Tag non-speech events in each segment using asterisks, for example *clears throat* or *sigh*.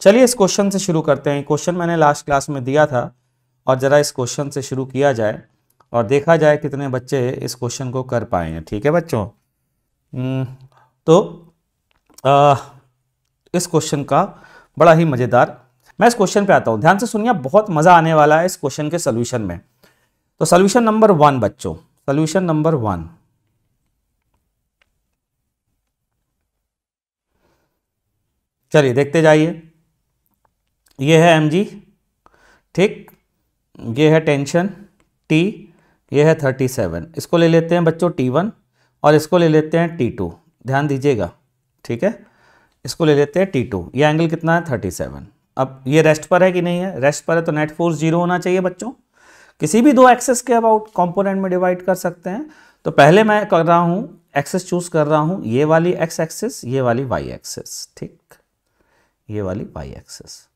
चलिए इस क्वेश्चन से शुरू करते हैं क्वेश्चन मैंने लास्ट क्लास में दिया था और ज़रा इस क्वेश्चन से शुरू किया जाए और देखा जाए कितने बच्चे इस क्वेश्चन को कर पाए हैं ठीक है बच्चों हम्म, तो आ, इस क्वेश्चन का बड़ा ही मज़ेदार मैं इस क्वेश्चन पे आता हूँ ध्यान से सुनिए बहुत मज़ा आने वाला है इस क्वेश्चन के सोल्यूशन में तो सोल्यूशन नंबर वन बच्चों सोल्यूशन नंबर वन चलिए देखते जाइए ये है एम जी ठीक ये है टेंशन टी ये है थर्टी सेवन इसको ले लेते हैं बच्चों टी वन और इसको ले लेते हैं टी टू ध्यान दीजिएगा ठीक है इसको ले लेते हैं टी टू ये एंगल कितना है थर्टी सेवन अब ये रेस्ट पर है कि नहीं है रेस्ट पर है तो नेट फोर्स जीरो होना चाहिए बच्चों किसी भी दो एक्सेस के अबाउट कंपोनेंट में डिवाइड कर सकते हैं तो पहले मैं कर रहा हूँ एक्सेस चूज कर रहा हूँ ये वाली एक्स एक्सेस ये वाली वाई एक्सेस ठीक ये वाली वाई एक्सेस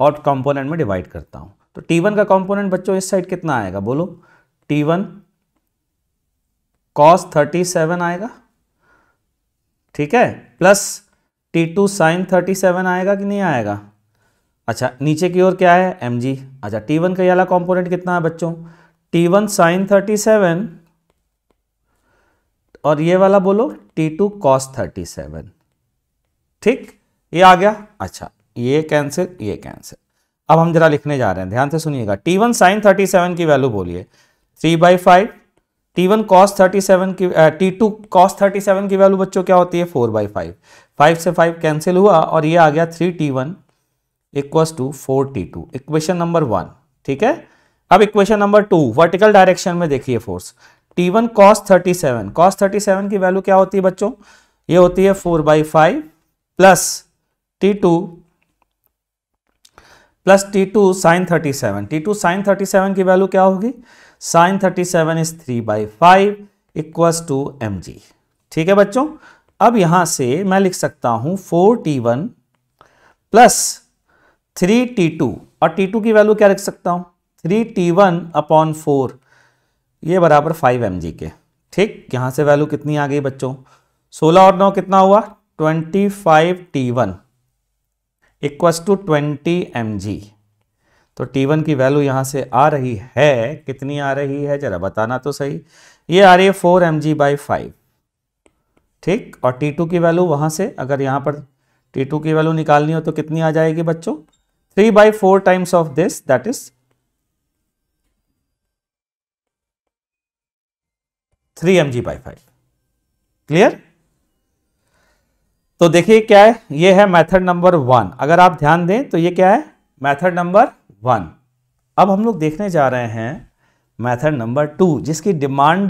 और कॉम्पोनेंट में डिवाइड करता हूँ तो T1 का कॉम्पोनेंट बच्चों इस साइड कितना आएगा बोलो T1 one cos thirty seven आएगा ठीक है plus T2 two sine thirty seven आएगा कि नहीं आएगा अच्छा नीचे की ओर क्या है एम जी अच्छा टी वन का वाला कॉम्पोनेंट कितना है बच्चों T one sine thirty seven और ये वाला बोलो T two cos thirty seven ठीक ये आ गया अच्छा ये कैंसिल ये कैंसिल अब हम जरा लिखने जा रहे हैं ध्यान से सुनिएगा T one sine thirty seven की वैल्यू बोलिए three by five T one cos thirty seven की T two cos thirty seven की वैल्यू बच्चों क्या होती है फोर बाई फाइव फाइव से फाइव कैंसिल हुआ और ये आ गया three T one equals to four T two equation number one ठीक है अब equation number two vertical direction में देखिए force T one cos thirty seven cos thirty seven की वैल्यू क्या होती है बच्चों ये होती है four by five plus T two plus T two sine thirty seven T two sine thirty seven की वैल्यू क्या होगी sine thirty seven is three by five equals to M G ठीक है बच्चों अब यहाँ से मैं लिख सकता हूँ four T one plus three T two और टी टू की वैल्यू क्या लिख सकता हूँ three T one upon four ये बराबर फाइव एम जी के ठीक यहाँ से वैल्यू कितनी आ गई बच्चों सोलह और नौ कितना हुआ twenty five T one equals to twenty M तो T1 की वैल्यू यहाँ से आ रही है कितनी आ रही है जरा बताना तो सही ये आ रही है four M G by five ठीक और T2 की वैल्यू वहाँ से अगर यहाँ पर T2 की वैल्यू निकालनी हो तो कितनी आ जाएगी बच्चों three by four times of this that is three M G by five clear तो देखिए क्या है ये है मेथड नंबर वन अगर आप ध्यान दें तो ये क्या है मेथड नंबर वन अब हम लोग देखने जा रहे हैं मेथड नंबर टू जिसकी डिमांड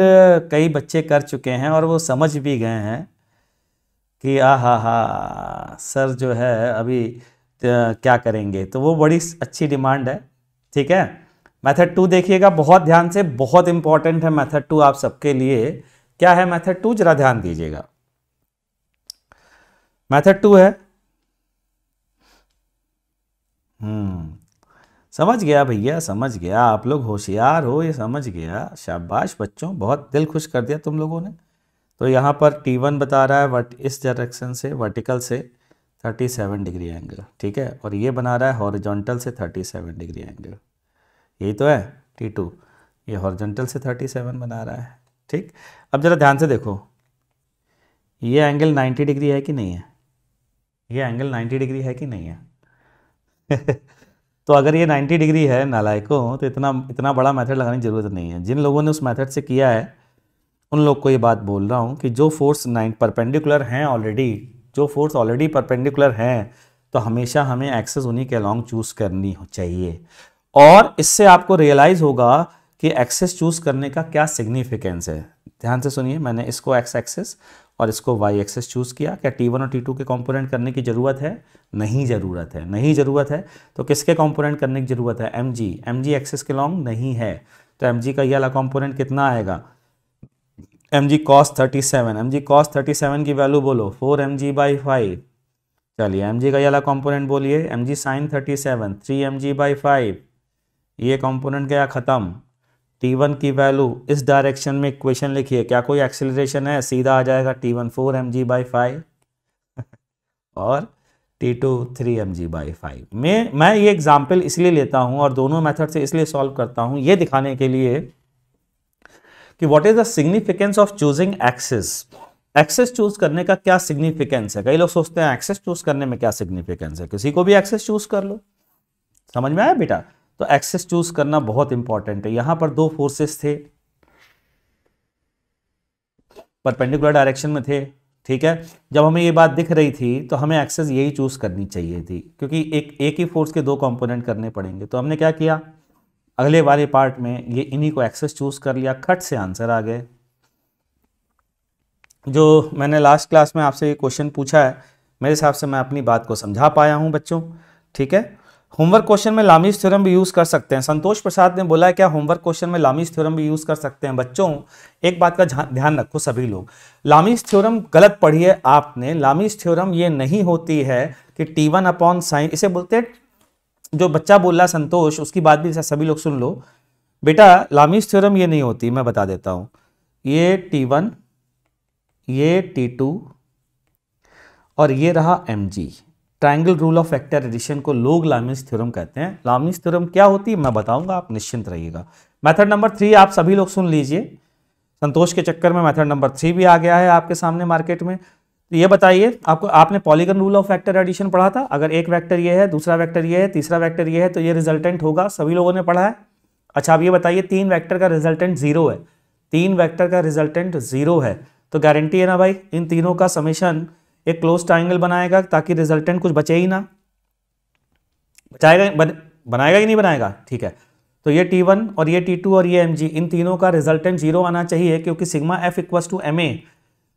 कई बच्चे कर चुके हैं और वो समझ भी गए हैं कि आ हा हा सर जो है अभी क्या करेंगे तो वो बड़ी अच्छी डिमांड है ठीक है मेथड टू देखिएगा बहुत ध्यान से बहुत इंपॉर्टेंट है मेथड टू आप सबके लिए क्या है मेथड टू जरा ध्यान दीजिएगा मेथड टू है हम्म समझ गया भैया समझ गया आप लोग होशियार हो ये समझ गया शाबाश बच्चों बहुत दिल खुश कर दिया तुम लोगों ने तो यहाँ पर टी वन बता रहा है वट इस डायरेक्शन से वर्टिकल से 37 डिग्री एंगल ठीक है और ये बना रहा है हॉरिजॉन्टल से 37 डिग्री एंगल यही तो है टी टू ये हॉरिजॉन्टल से 37 बना रहा है ठीक अब ज़रा ध्यान से देखो ये एंगल 90 डिग्री है कि नहीं है ये एंगल 90 डिग्री है कि नहीं है *laughs* तो अगर ये 90 डिग्री है नालायकों तो इतना इतना बड़ा मेथड लगाने की ज़रूरत नहीं है जिन लोगों ने उस मेथड से किया है उन लोग को ये बात बोल रहा हूँ कि जो फोर्स नाइन परपेंडिकुलर हैं ऑलरेडी जो फोर्स ऑलरेडी परपेंडिकुलर हैं तो हमेशा हमें एक्सेस उन्हीं के अलॉन्ग चूज़ करनी चाहिए और इससे आपको रियलाइज़ होगा कि एक्सेस चूज़ करने का क्या सिग्निफिकेंस है ध्यान से सुनिए मैंने इसको एक्स एक्सेस और इसको वाई एक्सेस चूज़ किया क्या टी वन और टी टू के कॉम्पोनेंट करने की ज़रूरत है नहीं ज़रूरत है नहीं ज़रूरत है तो किसके कॉम्पोनेंट करने की ज़रूरत है एम जी एम जी एक्सेस के लॉन्ग नहीं है तो एम जी का ये वाला कॉम्पोनेंट कितना आएगा M G cos thirty seven M G cos thirty seven की वैल्यू बोलो four M G by five चलिए एम जी का ये वाला कॉम्पोनेंट बोलिए M G sine thirty seven three M G by five ये कॉम्पोनेंट गया ख़त्म टी वन की वैल्यू इस डायरेक्शन में इक्वेशन लिखिए क्या कोई एक्सिलेशन है सीधा आ जाएगा T one four M G by five और T to three M G by five में मैं ये एग्जाम्पल इसलिए लेता हूँ और दोनों मेथड से इसलिए सॉल्व करता हूँ ये दिखाने के लिए कि what is the significance of choosing axis axis choose करने का क्या सिग्निफिकेंस है कई लोग सोचते हैं एक्सेस चूज करने में क्या सिग्निफिकेंस है किसी को भी एक्सेस चूज कर लो समझ में आया बेटा तो एक्सेस चूज़ करना बहुत इंपॉर्टेंट है यहां पर दो फोर्सेस थे परपेंडिकुलर डायरेक्शन में थे ठीक है जब हमें ये बात दिख रही थी तो हमें एक्सेस यही चूज़ करनी चाहिए थी क्योंकि एक एक ही फोर्स के दो कंपोनेंट करने पड़ेंगे तो हमने क्या किया अगले वाले पार्ट में ये इन्हीं को एक्सेस चूज़ कर लिया खट से आंसर आ गए जो मैंने लास्ट क्लास में आपसे ये क्वेश्चन पूछा है मेरे हिसाब से मैं अपनी बात को समझा पाया हूँ बच्चों ठीक है होमवर्क क्वेश्चन में लामिश थ्योरम भी यूज़ कर सकते हैं संतोष प्रसाद ने बोला है क्या होमवर्क क्वेश्चन में लामिश थ्योरम भी यूज़ कर सकते हैं बच्चों एक बात का ध्यान रखो सभी लोग लामिश थ्योरम गलत पढ़िए आपने लामिश थ्योरम ये नहीं होती है कि टी वन अपॉन साइन इसे बोलते जो बच्चा बोल रहा संतोष उसकी बात भी सभी लोग सुन लो बेटा लामिश थ्योरम ये नहीं होती मैं बता देता हूँ ये टी वन ये टी टू और ये रहा M G triangle rule of vector addition को लोग लामिन्स थ्योरम कहते हैं लामिन्स थ्योरम क्या होती है मैं बताऊंगा आप निश्चिंत रहिएगा मेथड नंबर थ्री आप सभी लोग सुन लीजिए संतोष के चक्कर में मेथड नंबर थ्री भी आ गया है आपके सामने मार्केट में तो ये बताइए आपको आपने polygon rule of vector addition पढ़ा था अगर एक वेक्टर ये है दूसरा वेक्टर ये है तीसरा वेक्टर ये है तो ये रिजल्टेंट होगा सभी लोगों ने पढ़ा है अच्छा आप ये बताइए तीन वेक्टर का रिजल्टेंट जीरो है तीन वेक्टर का रिजल्टेंट जीरो है तो गारंटी है ना भाई इन तीनों का समेशन एक क्लोज ट्राइंगल बनाएगा ताकि रिजल्टेंट कुछ बचे ही ना बचाएगा बन, बनाएगा ही नहीं बनाएगा ठीक है तो ये T1 और ये T2 और ये Mg इन तीनों का रिजल्टेंट जीरो आना चाहिए क्योंकि sigma F equals to M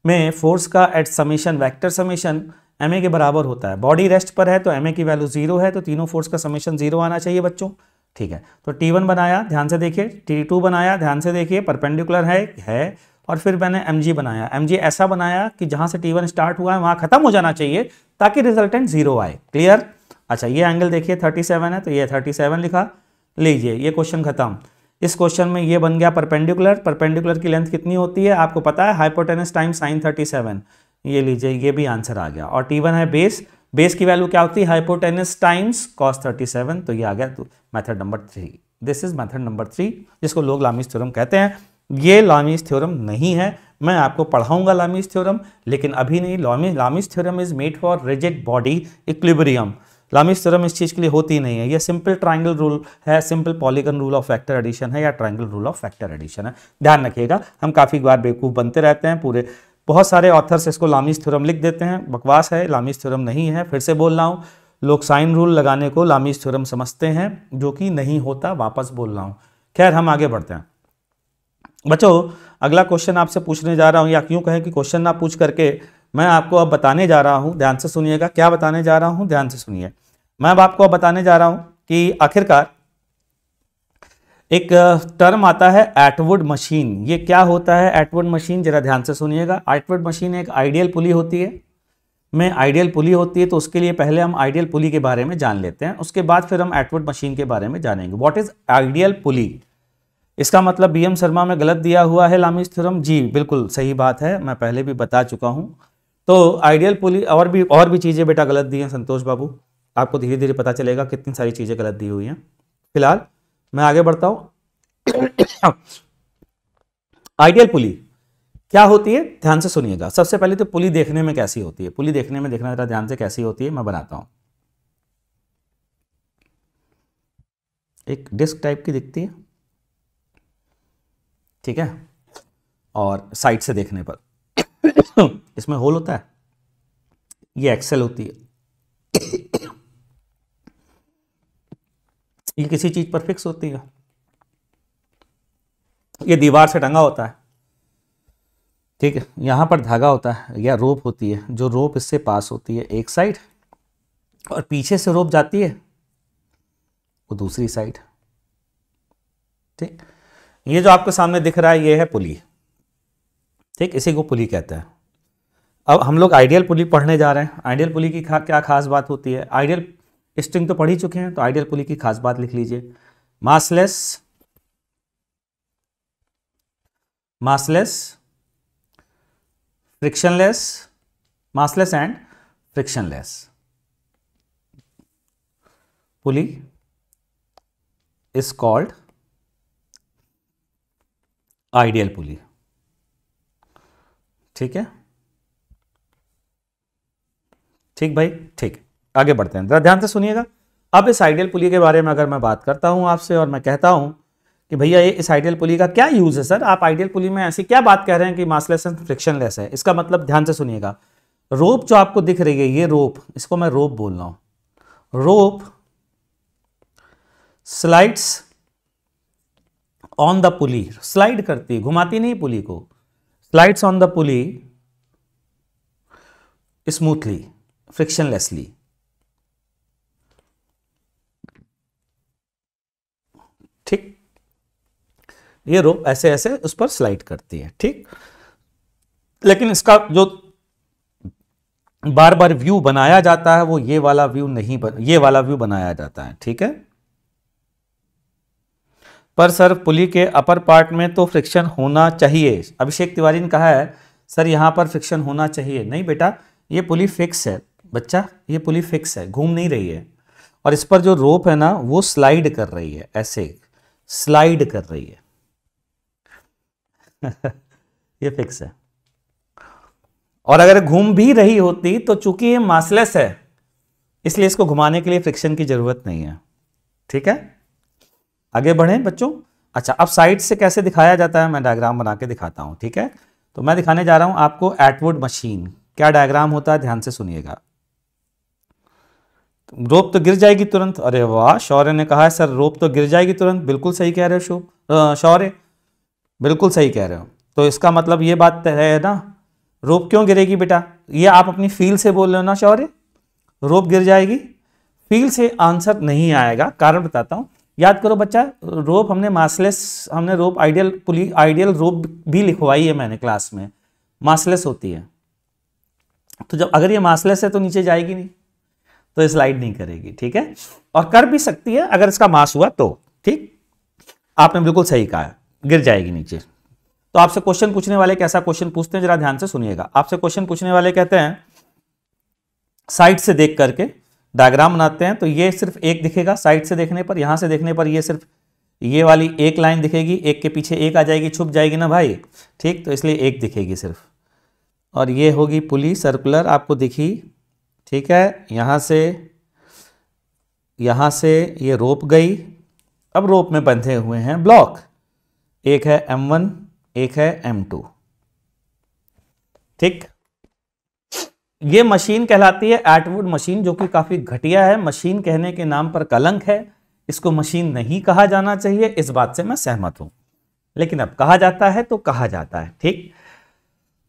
में फोर्स का at summation vector summation M के बराबर होता है बॉडी रेस्ट पर है तो एम की वैल्यू जीरो है तो तीनों फोर्स का समीशन जीरो आना चाहिए बच्चों ठीक है तो T1 बनाया ध्यान से देखिए T2 बनाया ध्यान से देखिए परपेंडिकुलर है है और फिर मैंने एम बनाया एम ऐसा बनाया कि जहाँ से टी स्टार्ट हुआ है वहां ख़त्म हो जाना चाहिए ताकि रिजल्टेंट जीरो आए क्लियर अच्छा ये एंगल देखिए 37 है तो ये 37 लिखा लीजिए ये क्वेश्चन खत्म इस क्वेश्चन में ये बन गया परपेंडिकुलर परपेंडिकुलर की लेंथ कितनी होती है आपको पता है हाइपोटेनस टाइम साइन 37 ये लीजिए ये भी आंसर आ गया और टी है बेस बेस की वैल्यू क्या होती है हाइपोटेनस टाइम्स कॉस 37 तो ये आ गया तो method number three this is method number three जिसको लोग लामिस्तुरम कहते हैं ये लामीज थ्योरम नहीं है मैं आपको पढ़ाऊंगा लामीज थ्योरम लेकिन अभी नहीं Lami's Lami's theorem is made for rigid body equilibrium Lami's theorem इस चीज़ के लिए होती नहीं है यह सिंपल ट्राइंगल रूल है simple polygon rule of vector addition है या triangle rule of vector addition है ध्यान रखिएगा हम काफ़ी बार बेवकूफ़ बनते रहते हैं पूरे बहुत सारे ऑथर्स इसको लामिस थ्योरम लिख देते हैं बकवास है लामिस थ्योरम नहीं है फिर से बोल रहा हूँ लोग साइन रूल लगाने को लामिस थ्योरम समझते हैं जो कि नहीं होता वापस बोल रहा हूँ खैर हम आगे बढ़ते हैं बच्चों अगला क्वेश्चन आपसे पूछने जा रहा हूँ या क्यों कहें कि क्वेश्चन ना पूछ करके मैं आपको अब बताने जा रहा हूँ ध्यान से सुनिएगा क्या बताने जा रहा हूँ ध्यान से सुनिए मैं अब आपको अब बताने जा रहा हूँ कि आखिरकार एक टर्म आता है एटवुड मशीन ये क्या होता है एटवुड मशीन जरा ध्यान से सुनिएगा एटवुड मशीन एक आइडियल पुली होती है में आइडियल पुली होती है तो उसके लिए पहले हम आइडियल पुली के बारे में जान लेते हैं उसके बाद फिर हम एटवुड मशीन के बारे में जानेंगे व्हाट इज़ आइडियल पुली इसका मतलब बी एम शर्मा में गलत दिया हुआ है लामिश थ्योरम जी बिल्कुल सही बात है मैं पहले भी बता चुका हूँ तो आइडियल पुलिस और भी और भी चीज़ें बेटा गलत दी हैं संतोष बाबू आपको धीरे धीरे पता चलेगा कितनी सारी चीज़ें गलत दी हुई हैं फिलहाल मैं आगे बढ़ता हूँ आइडियल पुली क्या होती है ध्यान से सुनिएगा सबसे पहले तो पुली देखने में कैसी होती है पुली देखने में देखना जरा ध्यान से कैसी होती है मैं बनाता हूं एक डिस्क टाइप की दिखती है ठीक है और साइड से देखने पर इसमें होल होता है ये एक्सेल होती है ये किसी चीज पर फिक्स होती है ये दीवार से टंगा होता है ठीक है यहां पर धागा होता है या रोप होती है जो रोप इससे पास होती है एक साइड और पीछे से रोप जाती है वो दूसरी साइड ठीक ये जो आपके सामने दिख रहा है ये है पुली ठीक इसी को पुली कहते हैं अब हम लोग आइडियल पुली पढ़ने जा रहे हैं आइडियल पुली की खा, क्या खास बात होती है आइडियल स्ट्रिंग तो पढ़ ही चुके हैं तो आइडियल पुली की खास बात लिख लीजिए massless massless frictionless massless and frictionless pulley is called ideal pulley ठीक है ठीक भाई ठीक आगे बढ़ते हैं जरा ध्यान से सुनिएगा अब इस आइडियल पुली के बारे में अगर मैं बात करता हूं आपसे और मैं कहता हूं कि भैया ये इस आइडियल पुली का क्या यूज है सर आप आइडियल पुली में ऐसी क्या बात कह रहे हैं कि मासलेस एंड लेस है इसका मतलब ध्यान से सुनिएगा रोप जो आपको दिख रही है ये रोप इसको मैं रोप बोल रहा हूं rope slides on the pulley slide करती है घुमाती नहीं पुली को slides on the pulley smoothly frictionlessly ठीक ये रोप ऐसे ऐसे उस पर स्लाइड करती है ठीक लेकिन इसका जो बार बार व्यू बनाया जाता है वो ये वाला व्यू नहीं बन, ये वाला व्यू बनाया जाता है ठीक है पर सर पुली के अपर पार्ट में तो फ्रिक्शन होना चाहिए अभिषेक तिवारी ने कहा है सर यहाँ पर फ्रिक्शन होना चाहिए नहीं बेटा ये पुली फिक्स है बच्चा ये पुली फिक्स है घूम नहीं रही है और इस पर जो रोप है ना वो स्लाइड कर रही है ऐसे स्लाइड कर रही है *laughs* ये फिक्स है और अगर घूम भी रही होती तो चूंकि ये मासलेस है इसलिए इसको घुमाने के लिए फ्रिक्शन की ज़रूरत नहीं है ठीक है आगे बढ़े बच्चों अच्छा अब साइड से कैसे दिखाया जाता है मैं डायग्राम बना के दिखाता हूँ ठीक है तो मैं दिखाने जा रहा हूँ आपको एटवुड मशीन क्या डायग्राम होता है ध्यान से सुनिएगा रोप तो गिर जाएगी तुरंत अरे वाह शौर्य ने कहा है सर रोप तो गिर जाएगी तुरंत बिल्कुल सही कह रहे हो शौर्य बिल्कुल सही कह रहे हो तो इसका मतलब ये बात है ना रोप क्यों गिरेगी बेटा ये आप अपनी फील से बोल रहे हो ना शौर्य रोप गिर जाएगी फील से आंसर नहीं आएगा कारण बताता हूँ याद करो बच्चा रोप हमने मासलेस हमने रोप आइडियल पुली आइडियल रोप भी लिखवाई है मैंने क्लास में मासलेस होती है तो जब अगर ये मासलेस है तो नीचे जाएगी नहीं तो स्लाइड नहीं करेगी ठीक है और कर भी सकती है अगर इसका मास हुआ तो ठीक आपने बिल्कुल सही कहा गिर जाएगी नीचे तो आपसे क्वेश्चन पूछने वाले कैसा क्वेश्चन पूछते हैं जरा ध्यान से सुनिएगा आपसे क्वेश्चन पूछने वाले कहते हैं साइड से देख करके डायग्राम बनाते हैं तो ये सिर्फ एक दिखेगा साइड से देखने पर यहाँ से देखने पर ये सिर्फ ये वाली एक लाइन दिखेगी एक के पीछे एक आ जाएगी छुप जाएगी ना भाई ठीक तो इसलिए एक दिखेगी सिर्फ और ये होगी पुली सर्कुलर आपको दिखी ठीक है यहाँ से यहाँ से ये रोप गई अब रोप में बंधे हुए हैं ब्लॉक एक है M1 एक है M2 ठीक ये मशीन कहलाती है एटवुड मशीन जो कि काफ़ी घटिया है मशीन कहने के नाम पर कलंक है इसको मशीन नहीं कहा जाना चाहिए इस बात से मैं सहमत हूँ लेकिन अब कहा जाता है तो कहा जाता है ठीक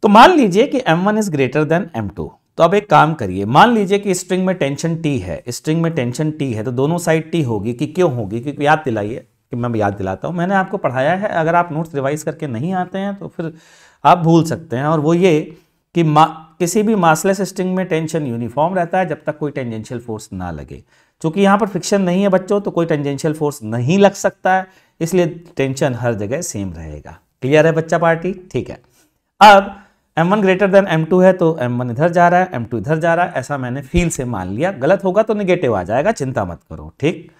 तो मान लीजिए कि M1 one is greater than M2 तो अब एक काम करिए मान लीजिए कि स्ट्रिंग में टेंशन T है स्ट्रिंग में टेंशन T है तो दोनों साइड T होगी कि क्यों होगी क्योंकि याद दिलाइए कि मैं याद दिलाता हूँ मैंने आपको पढ़ाया है अगर आप नोट्स रिवाइज करके नहीं आते हैं तो फिर आप भूल सकते हैं और वो ये कि किसी भी मासलेस स्ट्रिंग में टेंशन यूनिफॉर्म रहता है जब तक कोई टेंजेंशियल फोर्स ना लगे चूंकि यहाँ पर फ्रिक्शन नहीं है बच्चों तो कोई टेंजेंशियल फोर्स नहीं लग सकता है इसलिए टेंशन हर जगह सेम रहेगा क्लियर है बच्चा पार्टी ठीक है अब M one greater than M two है तो एम वन इधर जा रहा है एम टू इधर जा रहा है ऐसा मैंने फील से मान लिया गलत होगा तो निगेटिव आ जाएगा चिंता मत करो ठीक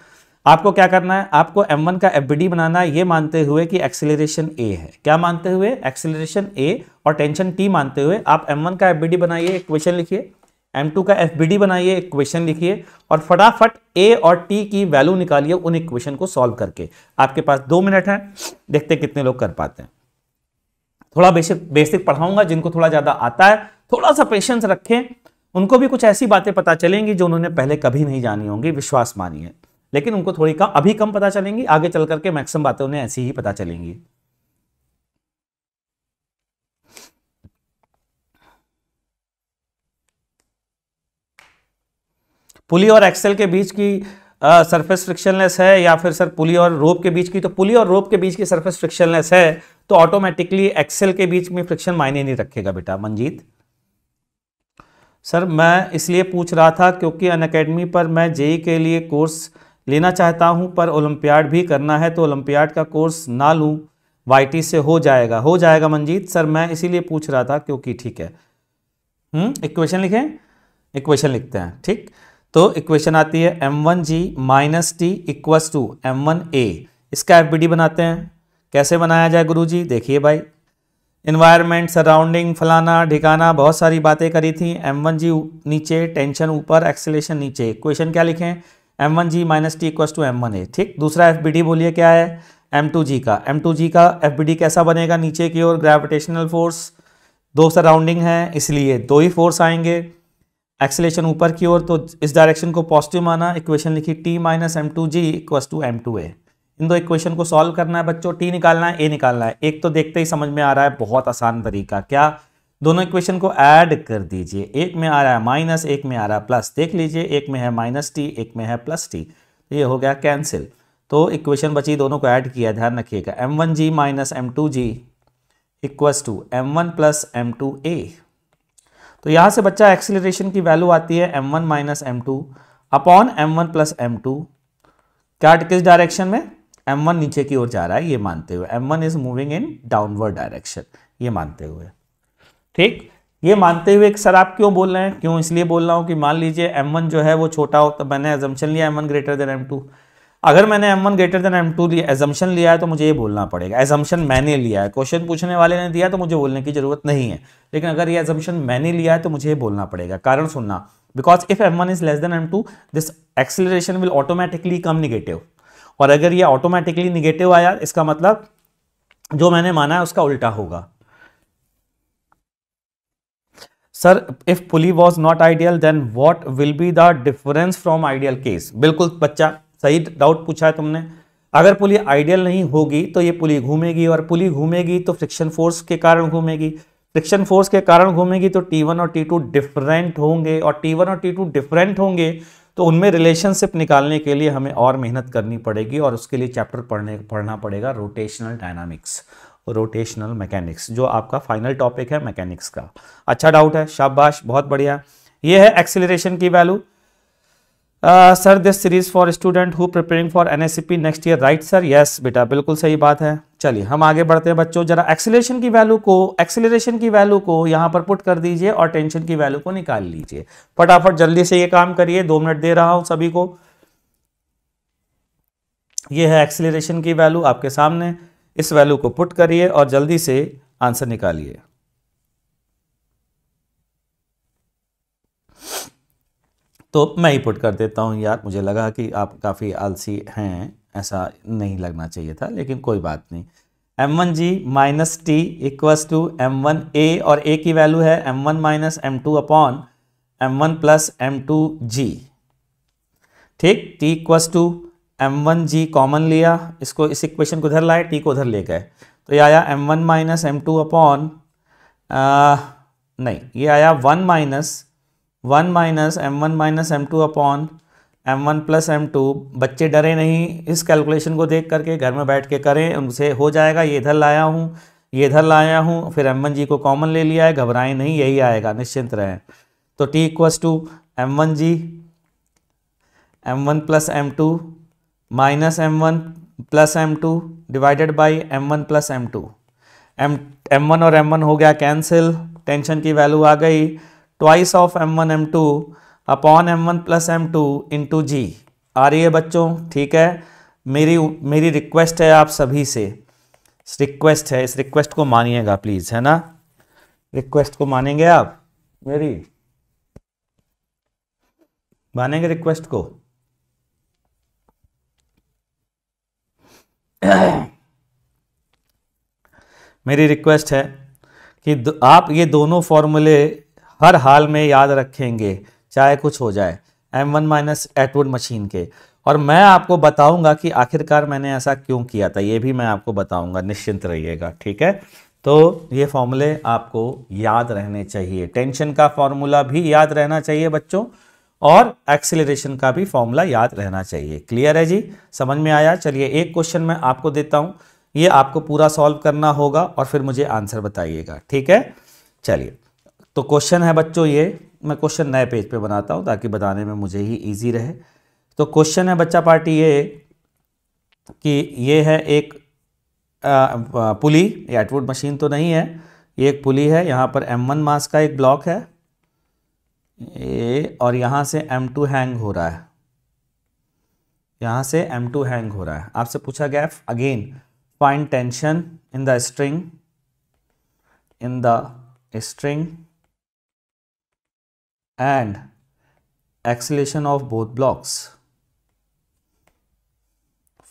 आपको क्या करना है आपको m1 का एफ बनाना है ये मानते हुए कि एक्सेलरेशन a है क्या मानते हुए एक्सेलरेशन a और टेंशन t मानते हुए आप m1 का एफ बनाइए एक क्वेश्चन लिखिए m2 का एफ बनाइए एक क्वेश्चन लिखिए और फटाफट a और t की वैल्यू निकालिए उन इक्वेशन को सॉल्व करके आपके पास दो मिनट हैं देखते कितने लोग कर पाते हैं थोड़ा बेसिक बेसिक पढ़ाऊंगा जिनको थोड़ा ज़्यादा आता है थोड़ा सा पेशेंस रखें उनको भी कुछ ऐसी बातें पता चलेंगी जो उन्होंने पहले कभी नहीं जानी होंगी विश्वास मानिए लेकिन उनको थोड़ी कम अभी कम पता चलेंगी आगे चल करके मैक्सिमम बातें उन्हें ऐसी ही पता चलेंगी पुली और एक्सेल के बीच की सरफेस फ्रिक्शनलेस है या फिर सर पुली और रोप के बीच की तो पुली और रोप के बीच की सरफेस फ्रिक्शनलेस है तो ऑटोमेटिकली एक्सेल के बीच में फ्रिक्शन मायने नहीं रखेगा बेटा मंजीत सर मैं इसलिए पूछ रहा था क्योंकि अन अकेडमी पर मैं जेई e e के लिए कोर्स लेना चाहता हूँ पर ओलंपियाड भी करना है तो ओलंपियाड का कोर्स ना लूँ वाई से हो जाएगा हो जाएगा मंजीत सर मैं इसीलिए पूछ रहा था क्योंकि ठीक है इक्वेशन हम्म, लिखें इक्वेशन लिखते हैं ठीक तो इक्वेशन आती है M one G minus T equals to M one A इसका एफ बी डी बनाते हैं कैसे बनाया जाए गुरु जी देखिए भाई इन्वायरमेंट सराउंडिंग फलाना ढिकाना बहुत सारी बातें करी थी एम वन जी नीचे टेंशन ऊपर एक्सेलेशन नीचे इक्वेशन क्या लिखें M one G minus T equals to M one A ठीक दूसरा एफ बी डी बोलिए क्या है एम टू जी का एम टू जी का एफ बी डी कैसा बनेगा नीचे की ओर ग्रेविटेशनल फोर्स दो सराउंडिंग है इसलिए दो ही फोर्स आएंगे एक्सलेशन ऊपर की ओर तो इस डायरेक्शन को पॉजिटिव माना इक्वेशन लिखी T minus M two G equals to M two A इन दो इक्वेशन को सॉल्व करना है बच्चों टी निकालना है ए निकालना है एक तो देखते ही समझ में आ रहा है बहुत आसान तरीका क्या दोनों इक्वेशन को ऐड कर दीजिए एक में आ रहा है माइनस एक में आ रहा है प्लस देख लीजिए एक में है माइनस टी एक में है प्लस टी तो ये हो गया कैंसिल तो इक्वेशन बची दोनों को ऐड किया ध्यान रखिएगा M one G minus M two G equals to M one plus M two A तो यहाँ से बच्चा एक्सिलेशन की वैल्यू आती है M one minus M two upon M one plus M two क्या किस डायरेक्शन में एम वन नीचे की ओर जा रहा है ये मानते हुए M one is moving in downward direction ये मानते हुए ठीक ये मानते हुए सर आप क्यों बोल रहे हैं क्यों इसलिए बोल रहा हूं कि मान लीजिए एम वन जो है वो छोटा हो तो मैंने एजम्पन लिया M one greater than M two अगर मैंने M one greater then M2 लिया एजम्पन लिया है तो मुझे ये बोलना पड़ेगा एजम्पन मैंने लिया है क्वेश्चन पूछने वाले ने दिया तो मुझे बोलने की जरूरत नहीं है लेकिन अगर ये एजम्पन मैंने लिया है तो मुझे ये बोलना पड़ेगा कारण सुनना because if M is less than M this acceleration will automatically come negative और अगर ये ऑटोमेटिकली निगेटिव आया इसका मतलब जो मैंने माना है उसका उल्टा होगा sir if pulley was not ideal then what will be the difference from ideal case बिल्कुल बच्चा सही डाउट पूछा है तुमने अगर पुली आइडियल नहीं होगी तो ये पुली घूमेगी और पुली घूमेगी तो फ्रिक्शन फोर्स के कारण घूमेगी फ्रिक्शन फोर्स के कारण घूमेगी तो T1 और T2 डिफरेंट होंगे और T1 और T2 डिफरेंट होंगे तो उनमें रिलेशनशिप निकालने के लिए हमें और मेहनत करनी पड़ेगी और उसके लिए चैप्टर पढ़ने पढ़ना पड़ेगा रोटेशनल डायनामिक्स रोटेशनल मैकेनिक्स जो आपका फाइनल टॉपिक है मैकेनिक्स का अच्छा डाउट है शाबाश बहुत बढ़िया ये है एक्सिलेशन की value sir this series for student who preparing for an next year right sir yes बेटा बिल्कुल सही बात है चलिए हम आगे बढ़ते हैं बच्चों जरा एक्सिलेशन की वैल्यू को एक्सिलेशन की वैल्यू को यहाँ पर पुट कर दीजिए और टेंशन की वैल्यू को निकाल लीजिए फटाफट जल्दी से ये काम करिए दो मिनट दे रहा हूँ सभी को ये है एक्सिलेशन की वैल्यू आपके सामने इस वैल्यू को पुट करिए और जल्दी से आंसर निकालिए तो मैं ही पुट कर देता हूँ यार मुझे लगा कि आप काफ़ी आलसी हैं ऐसा नहीं लगना चाहिए था लेकिन कोई बात नहीं M one G minus T equals to M one A और ए की वैल्यू है M one minus M two upon M one plus M two G ठीक T equals to M one G common लिया इसको इस equation को उधर लाए टी को उधर ले गए तो ये आया M one minus M two upon नहीं ये आया one minus one minus M one minus M two upon M one plus M two बच्चे डरे नहीं इस कैलकुलेशन को देख करके घर में बैठ के करें उनसे हो जाएगा ये इधर लाया हूँ ये इधर लाया हूँ फिर एम वन जी को कॉमन ले लिया है घबराएं नहीं यही आएगा निश्चिंत रहें तो T equals to M one g M one plus M two minus M one plus M two divided by M one plus M two M M one और एम वन हो गया कैंसिल टेंशन की value आ गई twice of M one M two upon M one plus M two into g आ रही है बच्चों ठीक है मेरी मेरी रिक्वेस्ट है आप सभी से रिक्वेस्ट है इस रिक्वेस्ट को मानिएगा प्लीज़ है ना रिक्वेस्ट को मानेंगे आप मेरी मानेंगे रिक्वेस्ट को *coughs* मेरी रिक्वेस्ट है कि आप ये दोनों फॉर्मूले हर हाल में याद रखेंगे चाहे कुछ हो जाए M one minus Atwood machine के और मैं आपको बताऊंगा कि आखिरकार मैंने ऐसा क्यों किया था ये भी मैं आपको बताऊंगा निश्चिंत रहिएगा ठीक है तो ये फॉर्मूले आपको याद रहने चाहिए टेंशन का फॉर्मूला भी याद रहना चाहिए बच्चों और एक्सिलेशन का भी फॉर्मूला याद रहना चाहिए क्लियर है जी समझ में आया चलिए एक क्वेश्चन मैं आपको देता हूं ये आपको पूरा सॉल्व करना होगा और फिर मुझे आंसर बताइएगा ठीक है चलिए तो क्वेश्चन है बच्चों ये मैं क्वेश्चन नए पेज पे बनाता हूँ ताकि बताने में मुझे ही ईजी रहे तो क्वेश्चन है बच्चा पार्टी ये कि ये है एक पुली एटवुड मशीन तो नहीं है ये एक पुली है यहाँ पर एम मास का एक ब्लॉक है ए और यहाँ से M2 हैंग हो रहा है यहाँ से M2 हैंग हो रहा है आपसे पूछा गया again find tension in the string in the string and acceleration of both blocks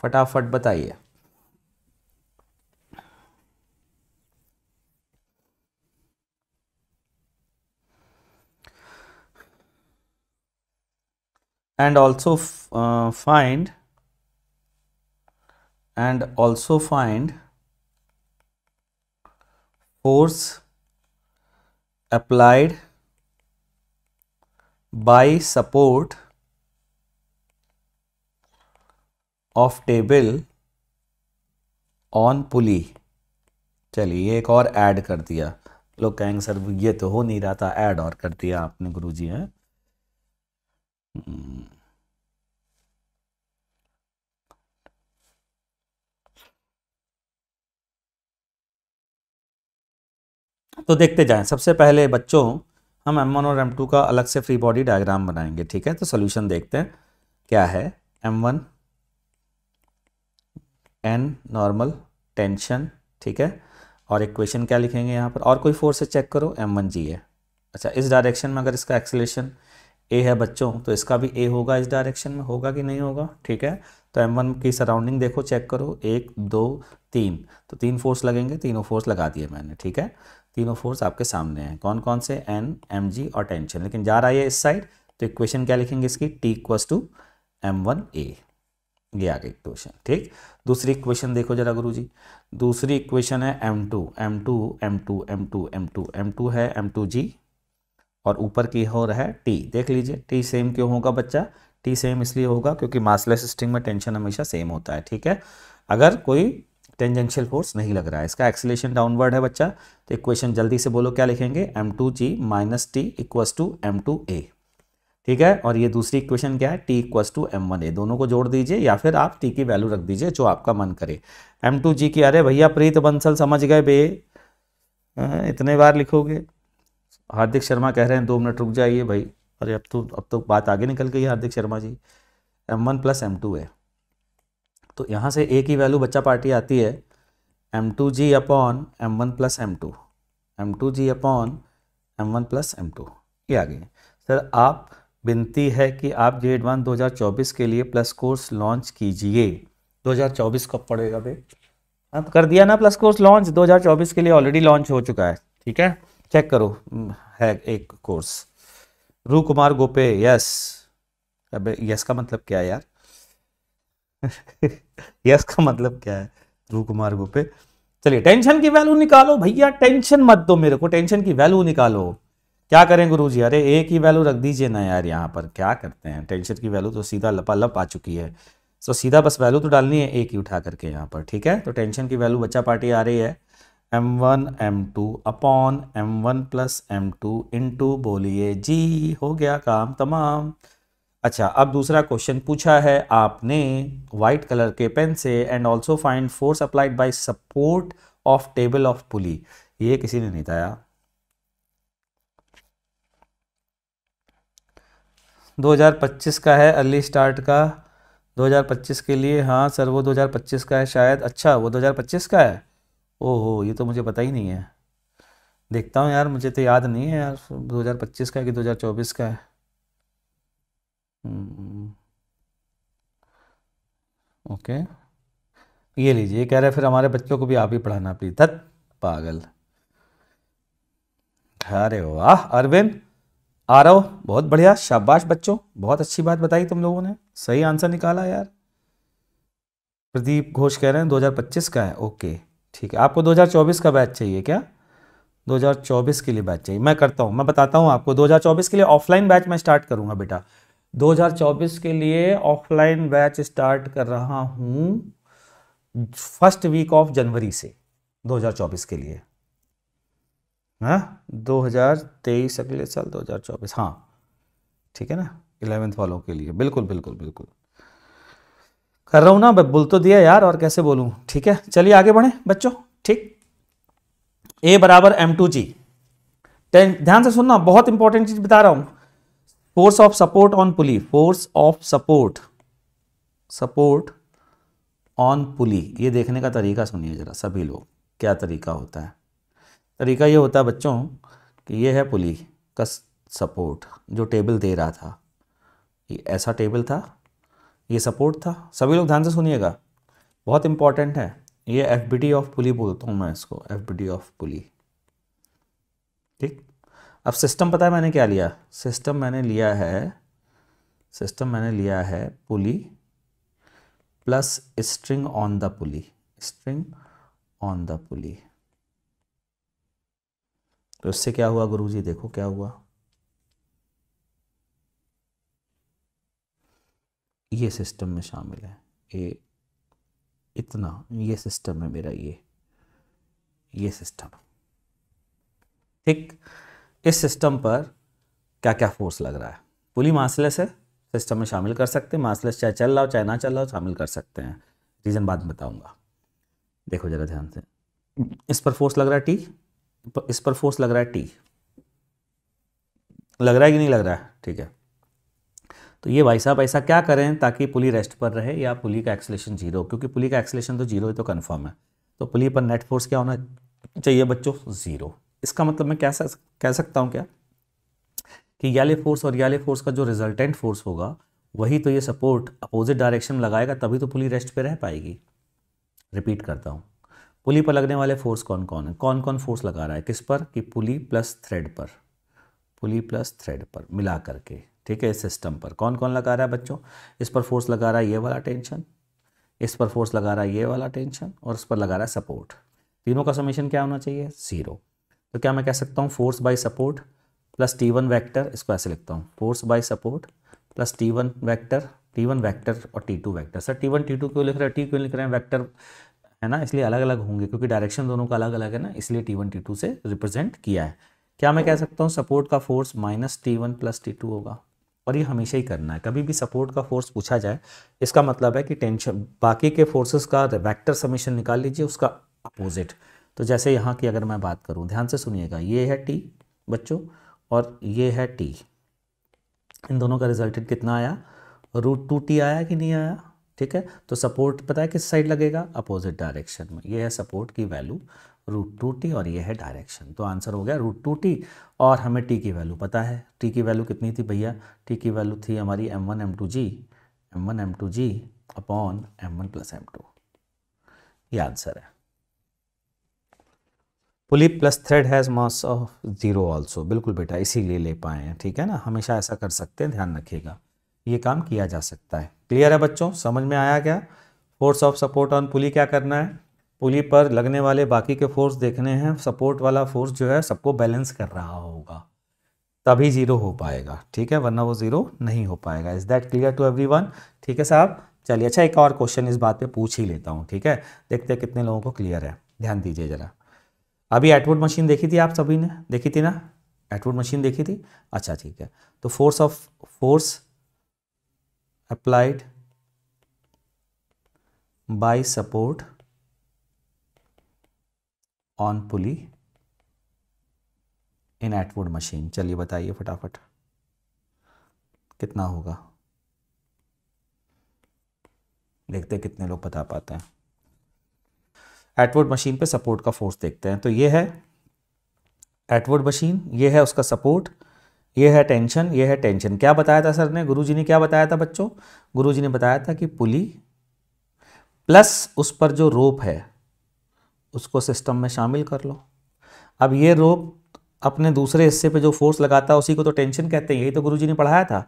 फटाफट बताइए and also uh, find and also find force applied by support of table on pulley चलिए एक और ऐड कर दिया लोग कहेंगे सर ये तो हो नहीं रहा था ऐड और कर दिया आपने गुरुजी जी हैं हम्म। तो देखते जाएं सबसे पहले बच्चों हम एम वन और एम टू का अलग से फ्री बॉडी डायग्राम बनाएंगे ठीक है तो सोल्यूशन देखते हैं क्या है M one N normal tension ठीक है और इक्वेशन क्या लिखेंगे यहाँ पर और कोई फोर्स चेक करो एम वन जी है अच्छा इस डायरेक्शन में अगर इसका एक्सेलेशन ए है बच्चों तो इसका भी ए होगा इस डायरेक्शन में होगा कि नहीं होगा ठीक है तो एम वन की सराउंडिंग देखो चेक करो एक दो तीन तो तीन फोर्स लगेंगे तीनों फोर्स लगा दिए मैंने ठीक है तीनों फोर्स आपके सामने हैं कौन कौन से एन एम जी और टेंशन लेकिन जा रहा है इस साइड तो इक्वेशन क्या लिखेंगे इसकी T equals to M one a ये आ गई इक्वेशन ठीक दूसरी इक्वेशन देखो जरा गुरु जी दूसरी इक्वेशन है M two M two M two M two M two M two है एम टू जी और ऊपर की हो रहा है टी देख लीजिए टी सेम क्यों होगा बच्चा टी सेम इसलिए होगा क्योंकि मासलेस स्ट्रिंग में टेंशन हमेशा सेम होता है ठीक है अगर कोई टेंजेंशियल फोर्स नहीं लग रहा है इसका एक्सिलेशन डाउनवर्ड है बच्चा तो इक्वेशन जल्दी से बोलो क्या लिखेंगे M two g minus T equals to M two a ठीक है और ये दूसरी इक्वेशन क्या है T equals to M one a दोनों को जोड़ दीजिए या फिर आप टी की वैल्यू रख दीजिए जो आपका मन करे एम टू जी की अरे भैया प्रीत बंसल समझ गए बे हाँ, इतने बार लिखोगे हार्दिक शर्मा कह रहे हैं दो मिनट रुक जाइए भाई अरे अब तो अब तो बात आगे निकल गई Hardik Sharma ji M one plus M two है तो यहाँ से ए की वैल्यू बच्चा पार्टी आती है M two g upon M one plus M two M two g upon M one plus M two ये आ गई सर आप विनती है कि आप एड वन दो हज़ार चौबीस के लिए प्लस कोर्स लॉन्च कीजिए दो हज़ार चौबीस कब पड़ेगा भाई हाँ तो कर दिया ना प्लस कोर्स लॉन्च दो हज़ार चौबीस के लिए ऑलरेडी लॉन्च हो चुका है ठीक है चेक करो हम्म, है एक कोर्स रू कुमार गोपे यस अब यस का मतलब क्या है यार यस *laughs* का मतलब क्या है रू कुमार गोपे चलिए टेंशन की वैल्यू निकालो भैया टेंशन मत दो मेरे को टेंशन की वैल्यू निकालो क्या करें गुरु जी अरे एक ही वैल्यू रख दीजिए ना यार यहाँ पर क्या करते हैं टेंशन की वैल्यू तो सीधा लपा लप आ चुकी है सो सीधा बस वैल्यू तो डालनी है एक ही उठा करके यहाँ पर ठीक है तो टेंशन की वैल्यू बच्चा पार्टी आ रही है M one M two upon M one plus M two into बोलिए जी हो गया काम तमाम अच्छा अब दूसरा क्वेश्चन पूछा है आपने वाइट कलर के पेन से and also find force applied by support of table of pulley ये किसी ने नहीं बताया दो हज़ार पच्चीस का है अर्ली स्टार्ट का दो हज़ार पच्चीस के लिए हाँ सर वो दो हज़ार पच्चीस का है शायद अच्छा वो दो हज़ार पच्चीस का है ओहो ये तो मुझे पता ही नहीं है देखता हूँ यार मुझे तो याद नहीं है यार 2025 का है कि 2024 का है हम्म। ओके ये लीजिए कह रहे फिर हमारे बच्चों को भी आप ही पढ़ाना प्लीज धत पागल अरे वाह अरविंद आ हो बहुत बढ़िया शाबाश बच्चों बहुत अच्छी बात बताई तुम लोगों ने सही आंसर निकाला यार प्रदीप घोष कह रहे हैं 2025 का है ओके ठीक है आपको 2024 का बैच चाहिए क्या 2024 के लिए बैच चाहिए मैं करता हूँ मैं बताता हूँ आपको 2024 के लिए ऑफलाइन बैच मैं स्टार्ट करूँगा बेटा 2024 के लिए ऑफलाइन बैच स्टार्ट कर रहा हूँ फर्स्ट वीक ऑफ जनवरी से 2024 के लिए हाँ 2023 अगले साल 2024 हाँ ठीक है ना इलेवेंथ वालों के लिए बिल्कुल बिल्कुल बिल्कुल कर रहा हूँ ना बोल तो दिया यार और कैसे बोलूँ ठीक है चलिए आगे बढ़े बच्चों ठीक ए बराबर एम टू जी ध्यान से सुनना बहुत इंपॉर्टेंट चीज बता रहा हूँ force of support on pulley force of support support on pulley ये देखने का तरीका सुनिए जरा सभी लोग क्या तरीका होता है तरीका ये होता है बच्चों कि ये है पुली का सपोर्ट जो टेबल दे रहा था ये ऐसा टेबल था ये सपोर्ट था सभी लोग ध्यान से सुनिएगा बहुत इंपॉर्टेंट है ये F B D of pulley बोलता हूँ मैं इसको F B D of pulley ठीक अब सिस्टम पता है मैंने क्या लिया सिस्टम मैंने लिया है सिस्टम मैंने लिया है pulley plus string on the pulley string on the pulley तो इससे क्या हुआ गुरुजी देखो क्या हुआ ये सिस्टम में शामिल है ये इतना ये सिस्टम है मेरा ये ये सिस्टम ठीक इस सिस्टम पर क्या क्या फोर्स लग रहा है पुली मासलेस है सिस्टम में शामिल कर सकते हैं मासलेस चाहे चल रहा हो चाहे ना चल रहा हो शामिल कर सकते हैं रीज़न बाद में बताऊंगा देखो जरा ध्यान से इस पर फोर्स लग रहा है टी इस पर फोर्स लग रहा है टी लग रहा है कि नहीं लग रहा है ठीक है तो ये भाई साहब ऐसा क्या करें ताकि पुली रेस्ट पर रहे या पुली का एक्सलेशन जीरो क्योंकि पुली का एक्सलेशन तो जीरो ही तो कन्फर्म है तो पुली पर नेट फोर्स क्या होना चाहिए बच्चों ज़ीरो इसका मतलब मैं क्या सक, कह सकता हूँ क्या कि याले फोर्स और याले फोर्स का जो रिजल्टेंट फोर्स होगा वही तो ये सपोर्ट अपोजिट डायरेक्शन में लगाएगा तभी तो पुली रेस्ट पे रह पाएगी रिपीट करता हूँ पुली पर लगने वाले फोर्स कौन कौन है कौन कौन फोर्स लगा रहा है किस पर कि पुली प्लस थ्रेड पर पुली प्लस थ्रेड पर मिला करके ठीक है इस सिस्टम पर कौन कौन लगा रहा है बच्चों इस पर फोर्स लगा रहा है ये वाला टेंशन इस पर फोर्स लगा रहा है ये वाला टेंशन और इस पर लगा रहा है सपोर्ट तीनों का समीशन क्या होना चाहिए ज़ीरो तो क्या मैं कह सकता हूँ force by support plus T one vector इसको ऐसे लिखता हूँ force by support plus T one vector T one vector और T two vector sir T one T two क्यों लिख रहे हैं टी क्यों लिख रहे हैं वैक्टर है ना इसलिए अलग अलग होंगे क्योंकि डायरेक्शन दोनों का अलग अलग है ना इसलिए टी वन टी टू से रिप्रेजेंट किया है क्या मैं कह सकता हूँ सपोर्ट का force minus T one plus T two होगा और ये हमेशा ही करना है कभी भी सपोर्ट का फोर्स पूछा जाए इसका मतलब है कि टेंशन बाकी के फोर्सेस का वेक्टर समीशन निकाल लीजिए उसका अपोजिट तो जैसे यहाँ की अगर मैं बात करूँ ध्यान से सुनिएगा ये है टी बच्चों और ये है टी इन दोनों का रिजल्ट कितना आया रूट टू टी आया कि नहीं आया ठीक है तो सपोर्ट पता है किस साइड लगेगा अपोजिट डायरेक्शन में ये है सपोर्ट की वैल्यू रूट टू टी और ये है डायरेक्शन तो आंसर हो गया रूट टू टी और हमें टी की वैल्यू पता है टी की वैल्यू कितनी थी भैया टी की वैल्यू थी हमारी M one M two g M one M two g upon M one plus M two ये आंसर है pulley plus thread has mass of zero also बिल्कुल बेटा इसीलिए ले पाए हैं ठीक है ना हमेशा ऐसा कर सकते हैं ध्यान रखिएगा ये काम किया जा सकता है क्लियर है बच्चों समझ में आया क्या force of support on pulley क्या करना है पुली पर लगने वाले बाकी के फोर्स देखने हैं सपोर्ट वाला फोर्स जो है सबको बैलेंस कर रहा होगा तभी ज़ीरो हो पाएगा ठीक है वरना वो ज़ीरो नहीं हो पाएगा is that clear to every ठीक है साहब चलिए अच्छा एक और क्वेश्चन इस बात पे पूछ ही लेता हूँ ठीक है देखते हैं कितने लोगों को क्लियर है ध्यान दीजिए ज़रा अभी एटवुड मशीन देखी थी आप सभी ने देखी थी ना एटवुड मशीन देखी थी अच्छा ठीक है तो force of force applied by support on pulley in Atwood machine चलिए बताइए फटाफट कितना होगा देखते हैं कितने लोग बता पाते हैं एटवुड मशीन पे सपोर्ट का फोर्स देखते हैं तो ये है एटवुड मशीन ये है उसका सपोर्ट ये है टेंशन ये है टेंशन क्या बताया था सर ने गुरुजी ने क्या बताया था बच्चों गुरुजी ने बताया था कि पुली प्लस उस पर जो रोप है उसको सिस्टम में शामिल कर लो अब ये रोप अपने दूसरे हिस्से पे जो फोर्स लगाता है उसी को तो टेंशन कहते हैं यही तो गुरुजी ने पढ़ाया था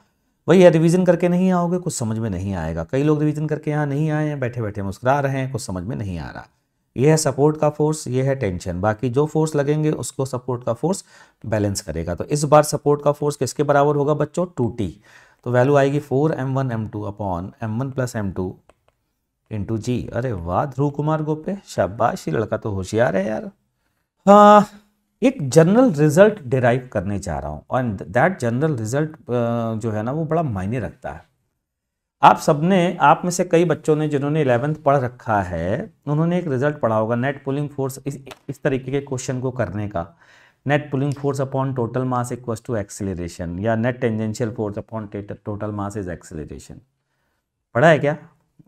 वही है रिवीजन करके नहीं आओगे कुछ समझ में नहीं आएगा कई लोग रिवीजन करके यहाँ नहीं आए हैं बैठे बैठे मुस्कुरा रहे हैं कुछ समझ में नहीं आ रहा यह है सपोर्ट का फोर्स ये है टेंशन बाकी जो फोर्स लगेंगे उसको सपोर्ट का फोर्स बैलेंस करेगा तो इस बार सपोर्ट का फोर्स किसके बराबर होगा बच्चों टू टी तो वैल्यू आएगी four M one M two upon M one plus M two into g अरे वाह ध्रुव कुमार गोपे शाबाश ये लड़का तो होशियार है यार हाँ एक जनरल रिजल्ट डिराइव करने जा रहा हूँ और दैट जनरल रिजल्ट जो है ना वो बड़ा मायने रखता है आप सबने आप में से कई बच्चों ने जिन्होंने इलेवेंथ पढ़ रखा है उन्होंने एक रिजल्ट पढ़ा होगा नेट पुलिंग फोर्स इस इस तरीके के क्वेश्चन को करने का net pulling force upon total mass equal to acceleration या net tangential force upon total mass is acceleration पढ़ा है क्या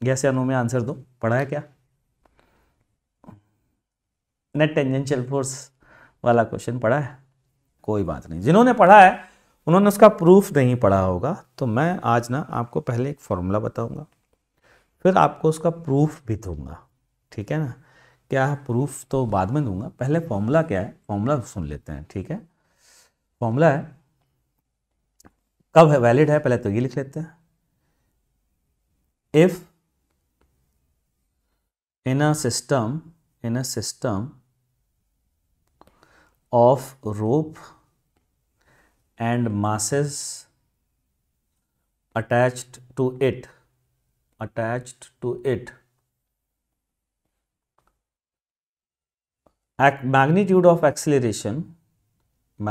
यस या नो में आंसर दो पढ़ा है क्या नेट टेंजेंशियल फोर्स वाला क्वेश्चन पढ़ा है कोई बात नहीं जिन्होंने पढ़ा है उन्होंने उसका प्रूफ नहीं पढ़ा होगा तो मैं आज ना आपको पहले एक फॉर्मूला बताऊंगा फिर आपको उसका प्रूफ भी दूंगा ठीक है ना क्या प्रूफ तो बाद में दूंगा पहले फॉर्मूला क्या है फॉर्मूला सुन लेते हैं ठीक है फॉर्मूला है कब है वैलिड है पहले तो ये लिख लेते हैं if in a system in a system of rope and masses attached to it attached to it Ac magnitude of acceleration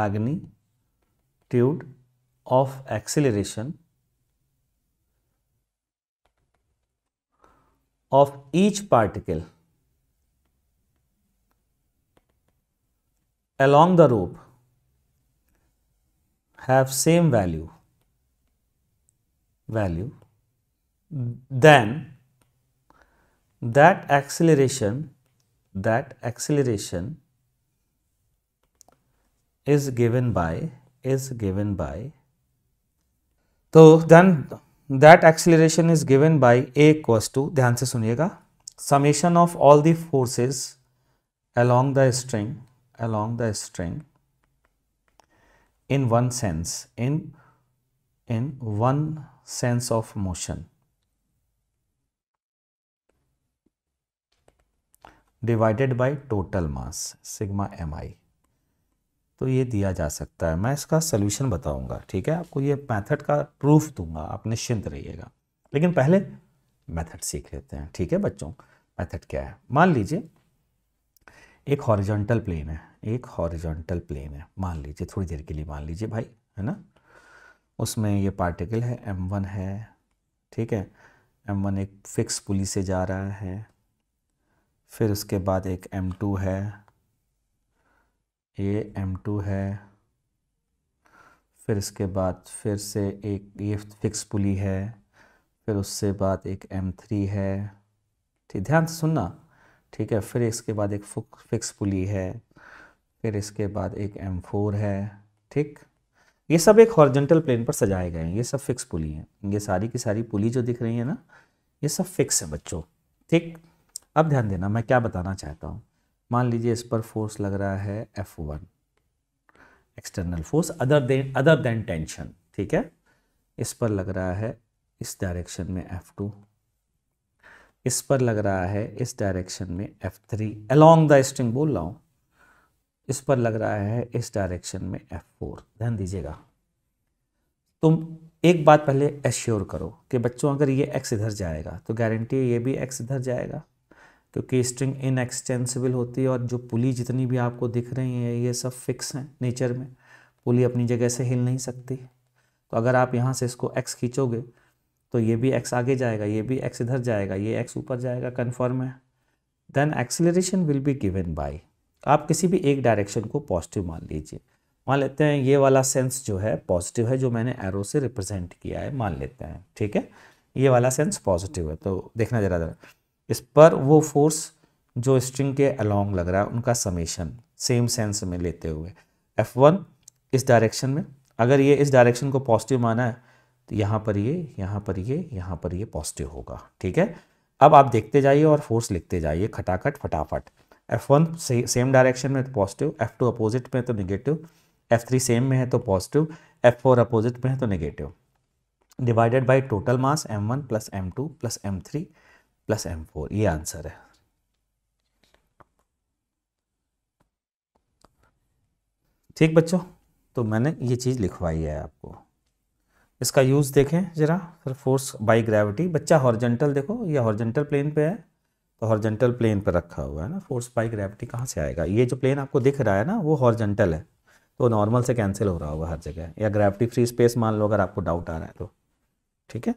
magnitude of acceleration of each particle along the rope have same value value then that acceleration that acceleration is given by is given by so then that acceleration is given by a equals to ध्यान से सुनिएगा summation of all the forces along the string along the string in one sense in in one sense of motion divided by total mass sigma mi तो ये दिया जा सकता है मैं इसका सोल्यूशन बताऊंगा ठीक है आपको ये मैथड का प्रूफ दूंगा आप निश्चिंत रहिएगा लेकिन पहले मैथड सीख लेते हैं ठीक है बच्चों मैथड क्या है मान लीजिए एक हॉरिजॉन्टल प्लेन है एक हॉरिजॉन्टल प्लेन है मान लीजिए थोड़ी देर के लिए मान लीजिए भाई है ना उसमें ये पार्टिकल है एम वन है ठीक है एम वन एक फिक्स पुली से जा रहा है फिर उसके बाद एक एम टू है ये एम टू है फिर इसके बाद फिर से एक ये फिक्स पुली है फिर उससे बाद एक एम थ्री है ठीक ध्यान से सुनना ठीक है फिर इसके बाद एक फिक्स पुली है फिर इसके बाद एक एम फोर है ठीक ये सब एक हॉर्जेंटल प्लेन पर सजाए गए हैं ये सब फिक्स पुली हैं ये सारी की सारी पुली जो दिख रही है ना ये सब फिक्स है बच्चों ठीक अब ध्यान देना मैं क्या बताना चाहता हूँ मान लीजिए इस पर फोर्स लग रहा है F one external force other than other than tension ठीक है इस पर लग रहा है इस डायरेक्शन में एफ टू इस पर लग रहा है इस डायरेक्शन में F three along the string बोल रहा हूँ इस पर लग रहा है इस डायरेक्शन में एफ फोर ध्यान दीजिएगा तुम एक बात पहले एश्योर करो कि बच्चों अगर ये एक्स इधर जाएगा तो गारंटी ये भी एक्स इधर जाएगा क्योंकि स्ट्रिंग इनएक्सटेंसिबल होती है और जो पुली जितनी भी आपको दिख रही है ये सब फिक्स हैं नेचर में पुली अपनी जगह से हिल नहीं सकती तो अगर आप यहाँ से इसको एक्स खींचोगे तो ये भी एक्स आगे जाएगा ये भी एक्स इधर जाएगा ये एक्स ऊपर जाएगा कन्फर्म है then acceleration will be given by आप किसी भी एक डायरेक्शन को पॉजिटिव मान लीजिए मान लेते हैं ये वाला सेंस जो है पॉजिटिव है जो मैंने एरो से रिप्रेजेंट किया है मान लेते हैं ठीक है ये वाला सेंस पॉजिटिव है तो देखना ज़रा ज़रा इस पर वो फोर्स जो स्ट्रिंग के अलोंग लग रहा है उनका समेशन सेम सेंस में लेते हुए एफ वन इस डायरेक्शन में अगर ये इस डायरेक्शन को पॉजिटिव माना है तो यहाँ पर ये यहाँ पर ये यहाँ पर ये पॉजिटिव होगा ठीक है अब आप देखते जाइए और फोर्स लिखते जाइए खटाखट फटाफट एफ वन सेम डायरेक्शन में तो पॉजिटिव एफ टू अपोजिट में तो निगेटिव एफ थ्री सेम में है तो पॉजिटिव एफ फोर अपोजिट में है तो negative divided by total mass M one plus M two plus M three plus M four ये आंसर है ठीक बच्चों तो मैंने ये चीज़ लिखवाई है आपको इसका यूज़ देखें ज़रा फिर फोर्स बाई ग्रेविटी बच्चा हॉर्जेंटल देखो ये हॉर्जेंटल प्लेन पे है तो हॉर्जेंटल प्लेन पर रखा हुआ है ना फोर्स बाई ग्रेविटी कहाँ से आएगा ये जो प्लेन आपको दिख रहा है ना वो हॉर्जेंटल है तो नॉर्मल से कैंसिल हो रहा होगा हर जगह या ग्रेविटी फ्री स्पेस मान लो अगर आपको डाउट आ रहा है तो ठीक है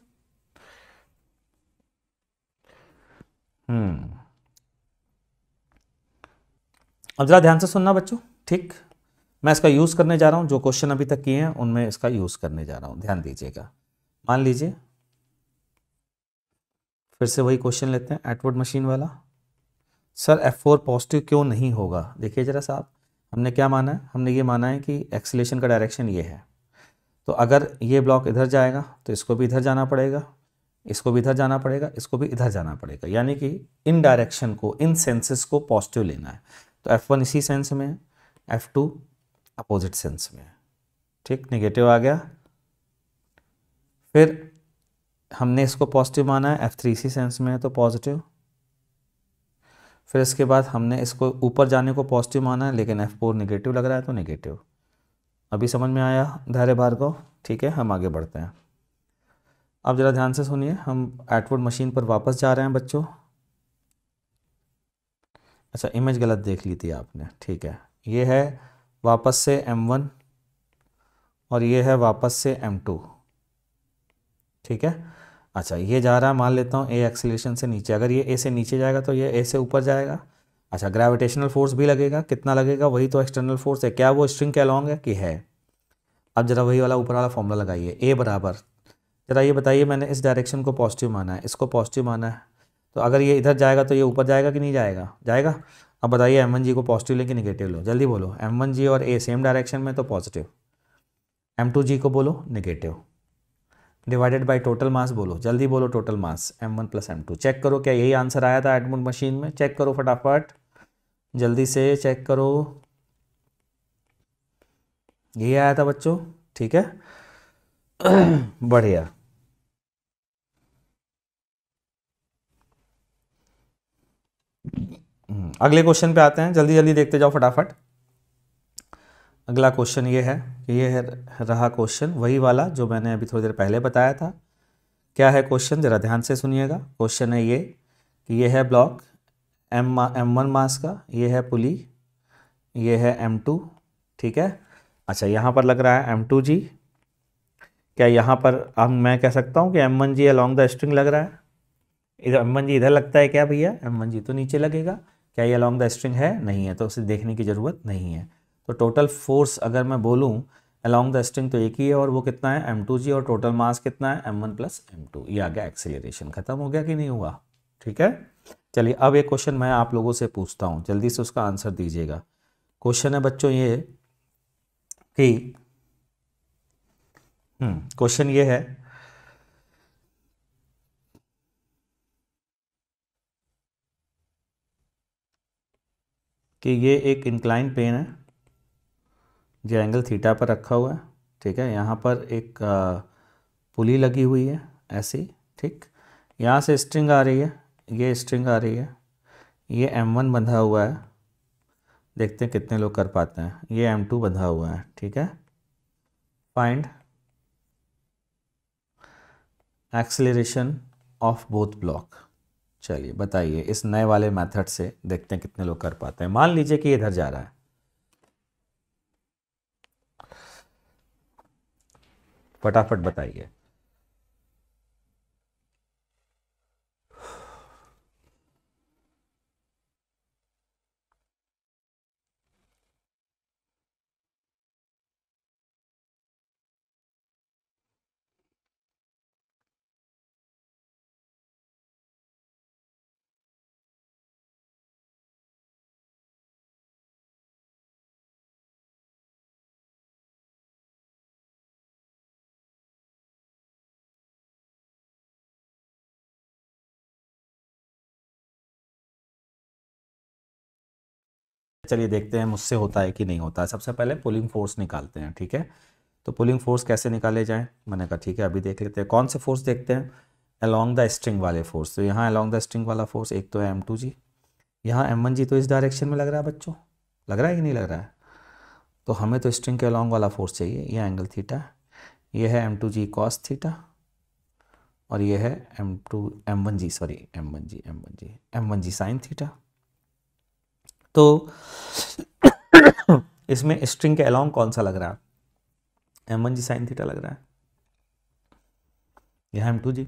हम्म। अब ज़रा ध्यान से सुनना बच्चों ठीक मैं इसका यूज़ करने जा रहा हूँ जो क्वेश्चन अभी तक किए हैं उनमें इसका यूज़ करने जा रहा हूँ ध्यान दीजिएगा मान लीजिए फिर से वही क्वेश्चन लेते हैं एटवर्ड मशीन वाला सर एफ फोर पॉजिटिव क्यों नहीं होगा देखिए ज़रा साहब हमने क्या माना है हमने ये माना है कि एक्सलेशन का डायरेक्शन ये है तो अगर ये ब्लॉक इधर जाएगा तो इसको भी इधर जाना पड़ेगा इसको भी इधर जाना पड़ेगा इसको भी इधर जाना पड़ेगा यानी कि इन डायरेक्शन को इन सेंसेस को पॉजिटिव लेना है तो एफ वन इसी सेंस में है एफ टू अपोजिट सेंस में है ठीक निगेटिव आ गया फिर हमने इसको पॉजिटिव माना है एफ थ्री इसी सेंस में है तो पॉजिटिव फिर इसके बाद हमने इसको ऊपर जाने को पॉजिटिव माना है लेकिन एफ फोर निगेटिव लग रहा है तो निगेटिव अभी समझ में आया धैर्य भार्गव ठीक है हम आगे बढ़ते हैं आप ज़रा ध्यान से सुनिए हम एटवुड मशीन पर वापस जा रहे हैं बच्चों अच्छा इमेज गलत देख ली थी आपने ठीक है ये है वापस से M1 और ये है वापस से M2 ठीक है अच्छा ये जा रहा है मान लेता हूँ ए एक्सीलेशन से नीचे अगर ये ए से नीचे जाएगा तो ये ए से ऊपर जाएगा अच्छा ग्रेविटेशनल फोर्स भी लगेगा कितना लगेगा वही तो एक्सटर्नल फोर्स है क्या वो स्ट्रिंग के अलॉन्ग है कि है अब जरा वही वाला ऊपर वाला फॉर्मूला लगाइए ए बराबर ज़रा ये बताइए मैंने इस डायरेक्शन को पॉजिटिव माना है इसको पॉजिटिव माना है तो अगर ये इधर जाएगा तो ये ऊपर जाएगा कि नहीं जाएगा जाएगा अब बताइए एम वन जी को पॉजिटिव लें कि निगेटिव लो जल्दी बोलो एम वन जी और ए सेम डायरेक्शन में तो पॉजिटिव एम टू जी को बोलो negative divided by total mass बोलो जल्दी बोलो total mass M one plus M two check करो क्या यही आंसर आया था एडमोड मशीन में चेक करो फटाफट जल्दी से चेक करो यही आया था बच्चों ठीक है *clears throat* बढ़िया हम्म, अगले क्वेश्चन पे आते हैं जल्दी जल्दी देखते जाओ फटाफट अगला क्वेश्चन ये है ये है रहा क्वेश्चन वही वाला जो मैंने अभी थोड़ी देर पहले बताया था क्या है क्वेश्चन ज़रा ध्यान से सुनिएगा क्वेश्चन है ये कि ये है block M M one mass का ये है पुली ये है एम टू ठीक है अच्छा यहाँ पर लग रहा है एम टू जी क्या यहाँ पर अब मैं कह सकता हूँ कि M one g along the string लग रहा है इधर एम वन जी इधर लगता है क्या भैया एम वन जी तो नीचे लगेगा क्या ये अलॉन्ग द स्ट्रिंग है नहीं है तो उसे देखने की ज़रूरत नहीं है तो टोटल फोर्स अगर मैं बोलूँ अलॉन्ग द स्ट्रिंग तो एक ही है और वो कितना है एम टू जी और टोटल मास कितना है M one plus M two ये आ गया एक्सेलेशन खत्म हो गया कि नहीं हुआ ठीक है चलिए अब एक क्वेश्चन मैं आप लोगों से पूछता हूँ जल्दी से उसका आंसर दीजिएगा क्वेश्चन है बच्चों ये कि क्वेश्चन hmm. ये है कि ये एक इंक्लाइन पेन है जो एंगल थीटा पर रखा हुआ है ठीक है यहाँ पर एक पुली लगी हुई है ऐसी ठीक यहाँ से स्ट्रिंग आ रही है ये स्ट्रिंग आ रही है ये M1 बंधा हुआ है देखते हैं कितने लोग कर पाते हैं ये M2 बंधा हुआ है ठीक है find acceleration of both block चलिए बताइए इस नए वाले मेथड से देखते हैं कितने लोग कर पाते हैं मान लीजिए कि इधर जा रहा है फटाफट बताइए चलिए देखते हैं मुझसे होता है कि नहीं होता है सबसे पहले पुलिंग फोर्स निकालते हैं ठीक है तो पुलिंग फोर्स कैसे निकाले जाएँ मैंने कहा ठीक है अभी देख लेते हैं कौन से फोर्स देखते हैं अलॉन्ग द स्ट्रिंग वाले फोर्स तो यहाँ अलॉन्ग द स्ट्रिंग वाला फोर्स एक तो है एम टू जी यहाँ एम वन जी तो इस डायरेक्शन में लग रहा है बच्चों लग रहा है कि नहीं लग रहा है तो हमें तो स्ट्रिंग के अलॉन्ग वाला फोर्स चाहिए यह एंगल थीटा ये है M two g cos theta और यह है M two M one g sorry M one g M one g M one g sine theta तो इसमें स्ट्रिंग के अलॉन्ग कौन सा लग रहा है M one g sine theta लग रहा है यहाँ एम टू जी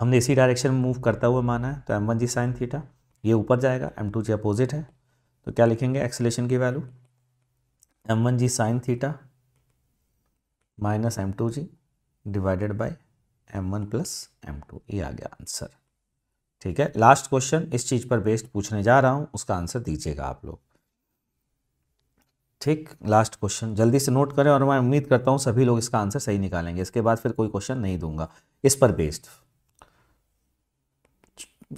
हमने इसी डायरेक्शन में मूव करता हुआ माना है तो M one g sine theta ये ऊपर जाएगा एम टू जी अपोजिट है तो क्या लिखेंगे एक्सलेशन की value M one g sine theta minus M two g divided by M one plus M two ये आ गया आंसर ठीक है लास्ट क्वेश्चन इस चीज़ पर बेस्ड पूछने जा रहा हूँ उसका आंसर दीजिएगा आप लोग ठीक लास्ट क्वेश्चन जल्दी से नोट करें और मैं उम्मीद करता हूँ सभी लोग इसका आंसर सही निकालेंगे इसके बाद फिर कोई क्वेश्चन नहीं दूंगा इस पर बेस्ड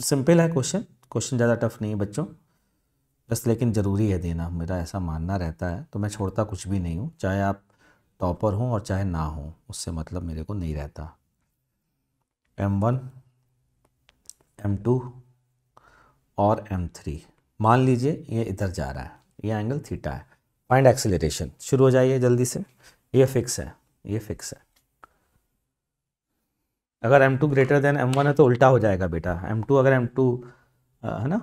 सिंपल है क्वेश्चन क्वेश्चन ज़्यादा टफ नहीं है बच्चों बस लेकिन ज़रूरी है देना मेरा ऐसा मानना रहता है तो मैं छोड़ता कुछ भी नहीं हूँ चाहे आप टॉपर हों और चाहे ना हों उससे मतलब मेरे को नहीं रहता एम वन एम टू और एम थ्री मान लीजिए ये इधर जा रहा है ये एंगल थीटा है फाइंड एक्सेलरेशन शुरू हो जाइए जल्दी से ये फिक्स है ये फिक्स है अगर M two greater than M one है तो उल्टा हो जाएगा बेटा एम टू अगर एम टू है ना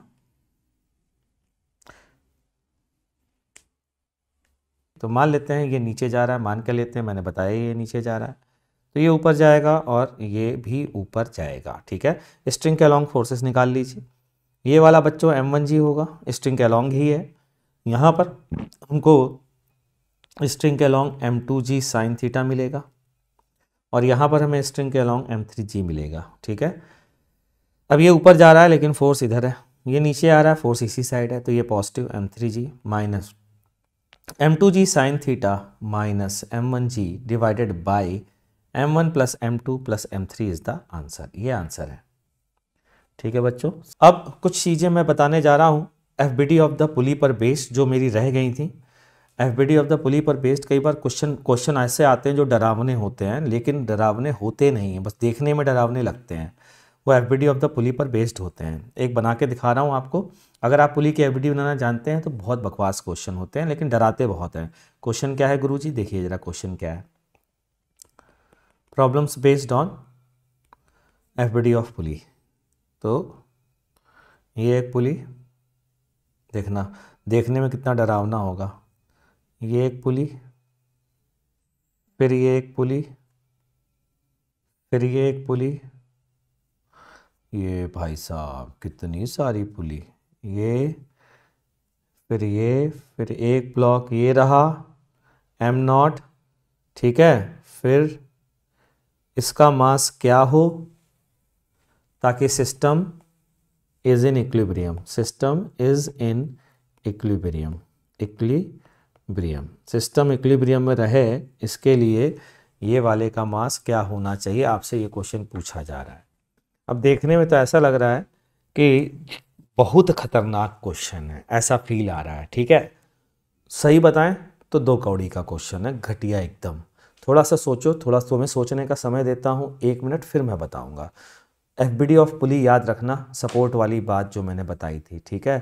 तो मान लेते हैं ये नीचे जा रहा है मान के लेते हैं मैंने बताया ये नीचे जा रहा है तो ये ऊपर जाएगा और ये भी ऊपर जाएगा ठीक है स्ट्रिंग के अलॉन्ग फोर्सेस निकाल लीजिए ये वाला बच्चों एम वन जी होगा स्ट्रिंग के अलॉन्ग ही है यहाँ पर हमको स्ट्रिंग के along M two g sine theta मिलेगा और यहाँ पर हमें स्ट्रिंग के अलॉन्ग एम थ्री जी मिलेगा ठीक है अब ये ऊपर जा रहा है लेकिन फोर्स इधर है ये नीचे आ रहा है फोर्स इसी साइड है तो ये positive M three g minus M two g sine theta minus M one g divided by M one plus M two plus M three is the answer ये आंसर है ठीक है बच्चों अब कुछ चीज़ें मैं बताने जा रहा हूँ F B D of the pulley पर बेस्ड जो मेरी रह गई थी F B D of the pulley पर बेस्ड कई बार क्वेश्चन क्वेश्चन ऐसे आते हैं जो डरावने होते हैं लेकिन डरावने होते नहीं हैं बस देखने में डरावने लगते हैं वो F B D of the pulley पर बेस्ड होते हैं एक बना के दिखा रहा हूँ आपको अगर आप पुली की एफ बी डी बनाना जानते हैं तो बहुत बकवास क्वेश्चन होते हैं लेकिन डराते बहुत हैं क्वेश्चन क्या है गुरु जी देखिए ज़रा क्वेश्चन क्या है on F B D of pulley तो ये एक पुली देखना देखने में कितना डरावना होगा ये एक पुली फिर ये एक पुली फिर ये एक पुली ये भाई साहब कितनी सारी पुली ये फिर ये फिर एक ब्लॉक ये रहा एम नॉट ठीक है फिर इसका मास क्या हो ताकि system is in equilibrium system is in equilibrium equilibrium system equilibrium में रहे इसके लिए ये वाले का मास क्या होना चाहिए आपसे ये क्वेश्चन पूछा जा रहा है अब देखने में तो ऐसा लग रहा है कि बहुत खतरनाक क्वेश्चन है ऐसा फील आ रहा है ठीक है सही बताएं तो दो कौड़ी का क्वेश्चन है घटिया एकदम थोड़ा सा सोचो थोड़ा सा तुम्हें सोचने का समय देता हूँ एक मिनट फिर मैं बताऊँगा F B D of pulley याद रखना सपोर्ट वाली बात जो मैंने बताई थी ठीक है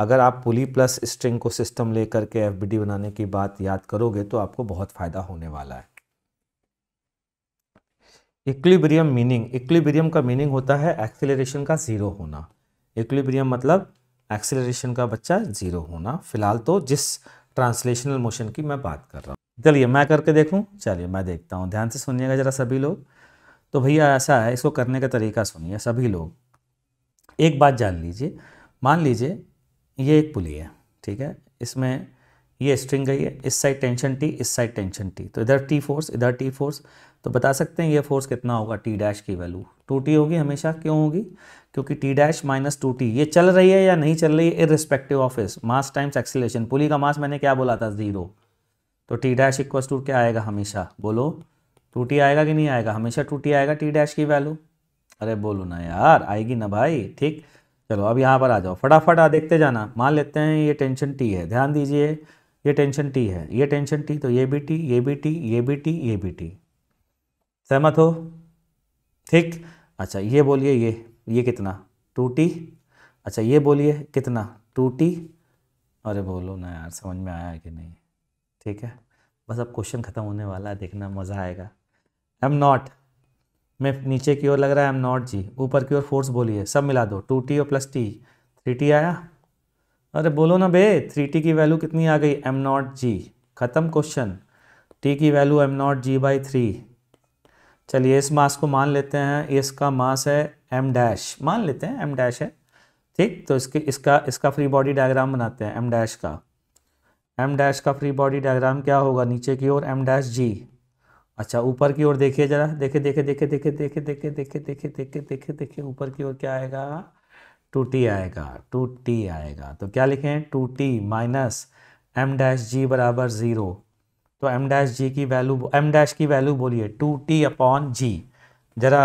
अगर आप पुली प्लस स्ट्रिंग को सिस्टम ले करके एफ बी डी बनाने की बात याद करोगे तो आपको बहुत फ़ायदा होने वाला है इक्लिब्रियम मीनिंग इक्लिब्रियम का मीनिंग होता है एक्सेलरेशन का ज़ीरो होना इक्लिब्रियम मतलब एक्सेलरेशन का बच्चा ज़ीरो होना फिलहाल तो जिस ट्रांसलेशनल मोशन की मैं बात कर रहा हूँ चलिए मैं करके देखूँ चलिए मैं देखता हूँ ध्यान से सुनिएगा ज़रा सभी लोग तो भैया ऐसा है इसको करने का तरीका सुनिए सभी लोग एक बात जान लीजिए मान लीजिए ये एक पुली है ठीक है इसमें ये स्ट्रिंग गई है इस साइड टेंशन टी इस साइड टेंशन टी तो इधर टी फोर्स इधर टी फोर्स तो बता सकते हैं ये फोर्स कितना होगा टी डैश की वैल्यू टू टी होगी हमेशा क्यों होगी क्योंकि T dash minus two T ये चल रही है या नहीं चल रही है इरिस्पेक्टिव ऑफ इस मास टाइम्स एक्सीलेशन पुली का मास मैंने क्या बोला था जीरो तो टी डैश इक्व टू क्या आएगा हमेशा बोलो टूटी आएगा कि नहीं आएगा हमेशा टूटी आएगा टी डैश की वैल्यू अरे बोलो ना यार आएगी ना भाई ठीक चलो अब यहाँ पर आ जाओ फटाफट आ देखते जाना मान लेते हैं ये टेंशन टी है ध्यान दीजिए ये टेंशन टी है ये टेंशन टी तो ये भी टी ये भी टी ये भी टी ये भी टी सहमत हो ठीक अच्छा ये बोलिए ये ये कितना टू टी अच्छा ये बोलिए कितना टू टी अरे बोलो ना यार समझ में आया कि नहीं ठीक है बस अब क्वेश्चन ख़त्म होने वाला है देखना मज़ा आएगा आई एम नॉट मैं नीचे की ओर लग रहा है एम नॉट जी ऊपर की ओर फोर्स बोलिए सब मिला दो टू टी और प्लस टी थ्री टी आया अरे बोलो ना बे थ्री टी की वैल्यू कितनी आ गई एम नॉट जी ख़त्म क्वेश्चन टी की value M not g by three चलिए इस मास को मान लेते हैं इसका मास है एम डैश मान लेते हैं एम डैश है ठीक तो इसके इसका इसका फ्री बॉडी डायग्राम बनाते हैं एम डैश का एम डैश का फ्री बॉडी डायग्राम क्या होगा नीचे की ओर एम डैश जी अच्छा ऊपर की ओर देखिए जरा देखे देखे देखे देखे देखे देखे देखे देखे देखे देखे देखे ऊपर की ओर क्या आएगा टू टी आएगा टू टी आएगा तो क्या लिखें two T minus M dash g बराबर ज़ीरो तो एम डैश जी की वैल्यू एम डैश की वैल्यू बोलिए टू टी अपॉन जी ज़रा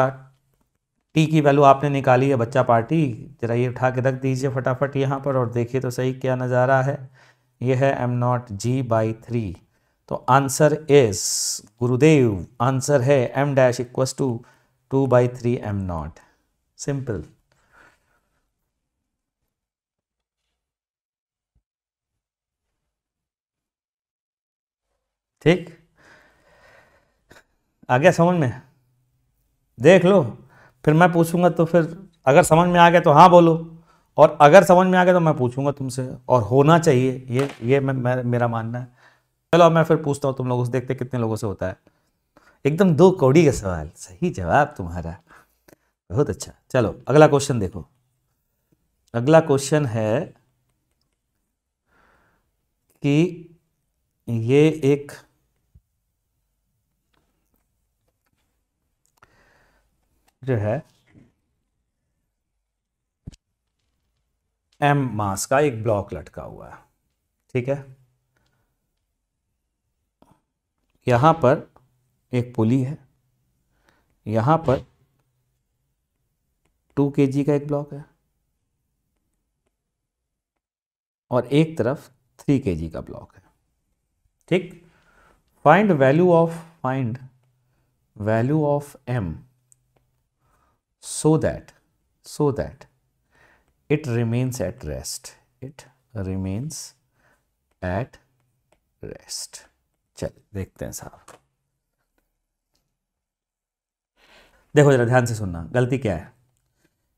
टी की वैल्यू आपने निकाली है बच्चा पार्टी ज़रा ये उठा के रख दीजिए फटाफट यहाँ पर और देखिए तो सही क्या नज़ारा है ये है M not g by three तो आंसर इज गुरुदेव आंसर है M dash equal to two by three M not simple ठीक आ गया समझ में देख लो फिर मैं पूछूंगा तो फिर अगर समझ में आ गया तो हाँ बोलो और अगर समझ में आ गया तो मैं पूछूंगा तुमसे और होना चाहिए ये ये मैं, मैं मेरा मानना है चलो मैं फिर पूछता हूँ तुम लोगों से देखते कितने लोगों से होता है एकदम दो कौड़ी का सवाल सही जवाब तुम्हारा बहुत अच्छा चलो अगला क्वेश्चन देखो अगला क्वेश्चन है कि ये एक जो है एम मास का एक ब्लॉक लटका हुआ है ठीक है यहां पर एक पुली है यहां पर टू के जी का एक ब्लॉक है और एक तरफ थ्री के जी का ब्लॉक है ठीक find value of find value of M so that so that it remains at rest it remains at rest चल देखते हैं साहब देखो जरा ध्यान से सुनना गलती क्या है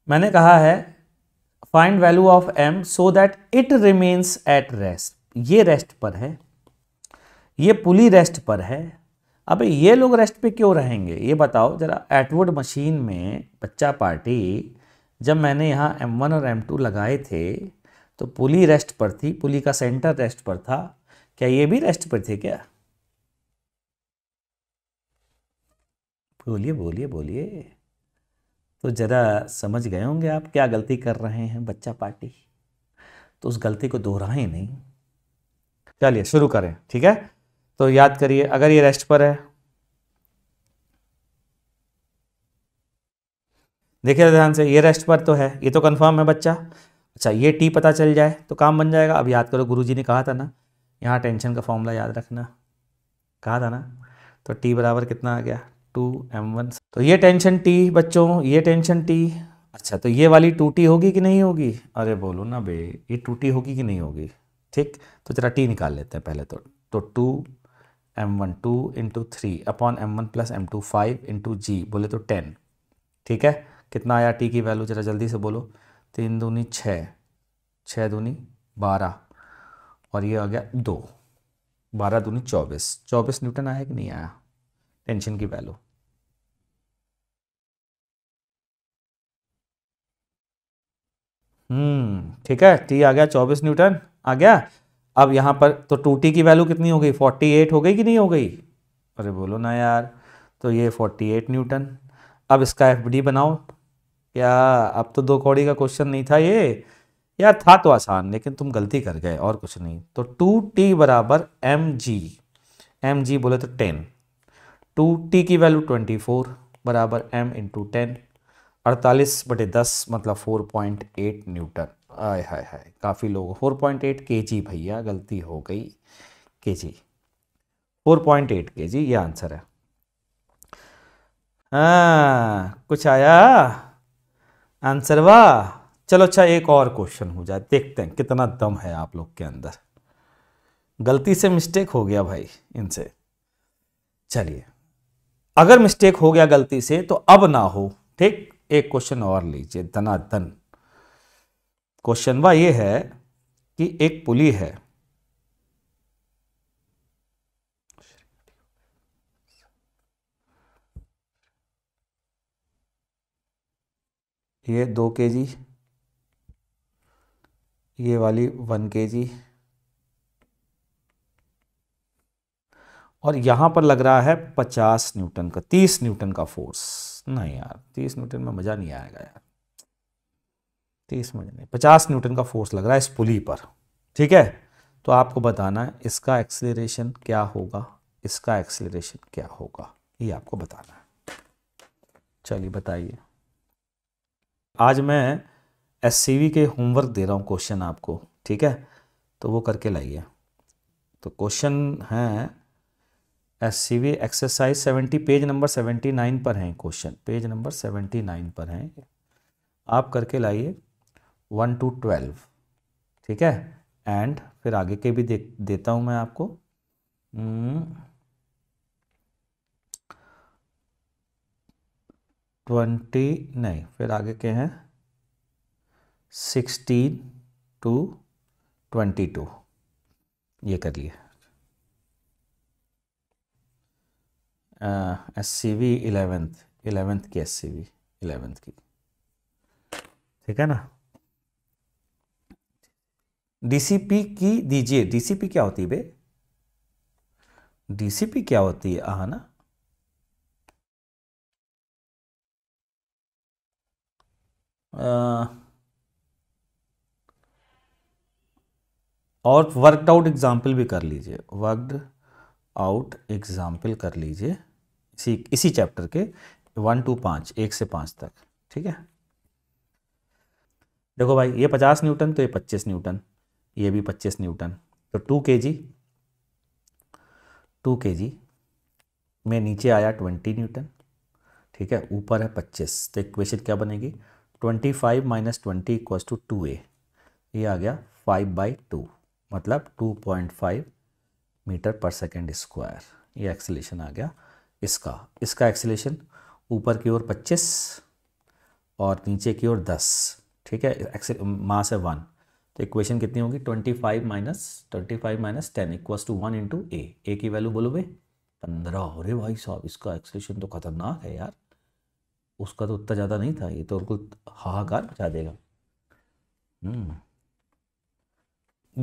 मैंने कहा है find value of M so that it remains at rest ये रेस्ट पर है ये पुली रेस्ट पर है अब ये लोग रेस्ट पे क्यों रहेंगे ये बताओ जरा एटवुड मशीन में बच्चा पार्टी जब मैंने यहाँ M1 और M2 लगाए थे तो पुली रेस्ट पर थी पुली का सेंटर रेस्ट पर था क्या ये भी रेस्ट पर थे क्या बोलिए बोलिए बोलिए तो ज़रा समझ गए होंगे आप क्या गलती कर रहे हैं बच्चा पार्टी तो उस गलती को ही नहीं चलिए शुरू करें ठीक है तो याद करिए अगर ये रेस्ट पर है देखिए ध्यान से ये रेस्ट पर तो है ये तो कन्फर्म है बच्चा अच्छा ये टी पता चल जाए तो काम बन जाएगा अब याद करो गुरुजी ने कहा था ना यहाँ टेंशन का फॉर्मूला याद रखना कहा था ना तो टी बराबर कितना आ गया टू एम वन तो ये टेंशन टी बच्चों ये टेंशन टी अच्छा तो ये वाली टूटी होगी कि नहीं होगी अरे बोलो ना बे ये टूटी होगी कि नहीं होगी ठीक तो जरा टी निकाल लेते हैं पहले तो तो two M one two into three upon M one plus M two five into g बोले तो टेन ठीक है कितना आया टी की वैल्यू ज़रा जल्दी से बोलो तीन दूनी छ छ दूनी बारह और ये आ गया दो बारह दूनी चौबीस चौबीस न्यूटन आया कि नहीं आया टेंशन की वैल्यू हम्म ठीक है टी आ गया चौबीस न्यूटन आ गया अब यहां पर तो टू टी की वैल्यू कितनी हो गई फोर्टी एट हो गई कि नहीं हो गई अरे बोलो ना यार तो ये फोर्टी एट न्यूटन अब इसका एफ डी बनाओ क्या अब तो दो कौड़ी का क्वेश्चन नहीं था ये यार था तो आसान लेकिन तुम गलती कर गए और कुछ नहीं तो टू टी बराबर एम जी एम जी बोले तो टेन टू टी की वैल्यू ट्वेंटी फोर बराबर एम इंटू टेन अड़तालीस बटे दस मतलब फोर पॉइंट एट न्यूटन आय हाय हाय काफ़ी लोग फोर पॉइंट एट के जी भैया गलती हो गई के जी फोर पॉइंट एट के जी ये आंसर है आ, हाँ, कुछ आया आंसर वाह चलो अच्छा एक और क्वेश्चन हो जाए देखते हैं कितना दम है आप लोग के अंदर गलती से मिस्टेक हो गया भाई इनसे चलिए अगर मिस्टेक हो गया गलती से तो अब ना हो ठीक एक क्वेश्चन और लीजिए धनाधन क्वेश्चन वह ये है कि एक पुली है ये दो के जी ये वाली वन के जी और यहां पर लग रहा है पचास न्यूटन का तीस न्यूटन का फोर्स नहीं यार तीस न्यूटन में मज़ा नहीं आएगा यार तीस मजा नहीं पचास न्यूटन का फोर्स लग रहा है इस पुली पर ठीक है तो आपको बताना है इसका एक्सीलरेशन क्या होगा इसका एक्सीलरेशन क्या होगा ये आपको बताना है चलिए बताइए आज मैं एस के होमवर्क दे रहा हूँ क्वेश्चन आपको ठीक है तो वो करके लाइए तो क्वेश्चन है S C V exercise seventy page number seventy nine पर हैं question page number seventy nine पर हैं आप करके लाइए वन टू ट्वेल्व ठीक है एंड फिर आगे के भी दे देता हूँ मैं आपको hmm. ट्वेंटी नहीं फिर आगे के हैं सिक्सटीन टू ट्वेंटी टू ये कर लिए S C V eleventh eleventh की एस सी वी इलेवेंथ की ठीक है ना डीसीपी की दीजिए डीसीपी क्या होती है बे डीसीपी क्या होती है हाँ ना Uh, और वर्कड आउट एग्जाम्पल भी कर लीजिए वर्कड आउट एग्जाम्पल कर लीजिए इसी इसी चैप्टर के वन टू पाँच एक से पाँच तक ठीक है देखो भाई ये पचास न्यूटन तो ये पच्चीस न्यूटन ये भी पच्चीस न्यूटन तो टू के जी टू के जी में नीचे आया ट्वेंटी न्यूटन ठीक है ऊपर है पच्चीस तो इक्वेशन क्या बनेगी twenty five minus twenty equals to two A ये आ गया फाइव बाई टू मतलब two point five metre per second square ये एक्सीलेशन आ गया इसका इसका एक्सीलेशन ऊपर की ओर पच्चीस और नीचे की ओर दस ठीक है मास है वन तो इक्वेशन कितनी होगी twenty five minus twenty five minus ten equals to one into A A की वैल्यू बोलो भाई पंद्रह अरे भाई साहब इसका एक्सलेशन तो खतरनाक है यार उसका तो उतना ज़्यादा नहीं था ये तो बिल्कुल हाहाकार मचा देगा हम्म।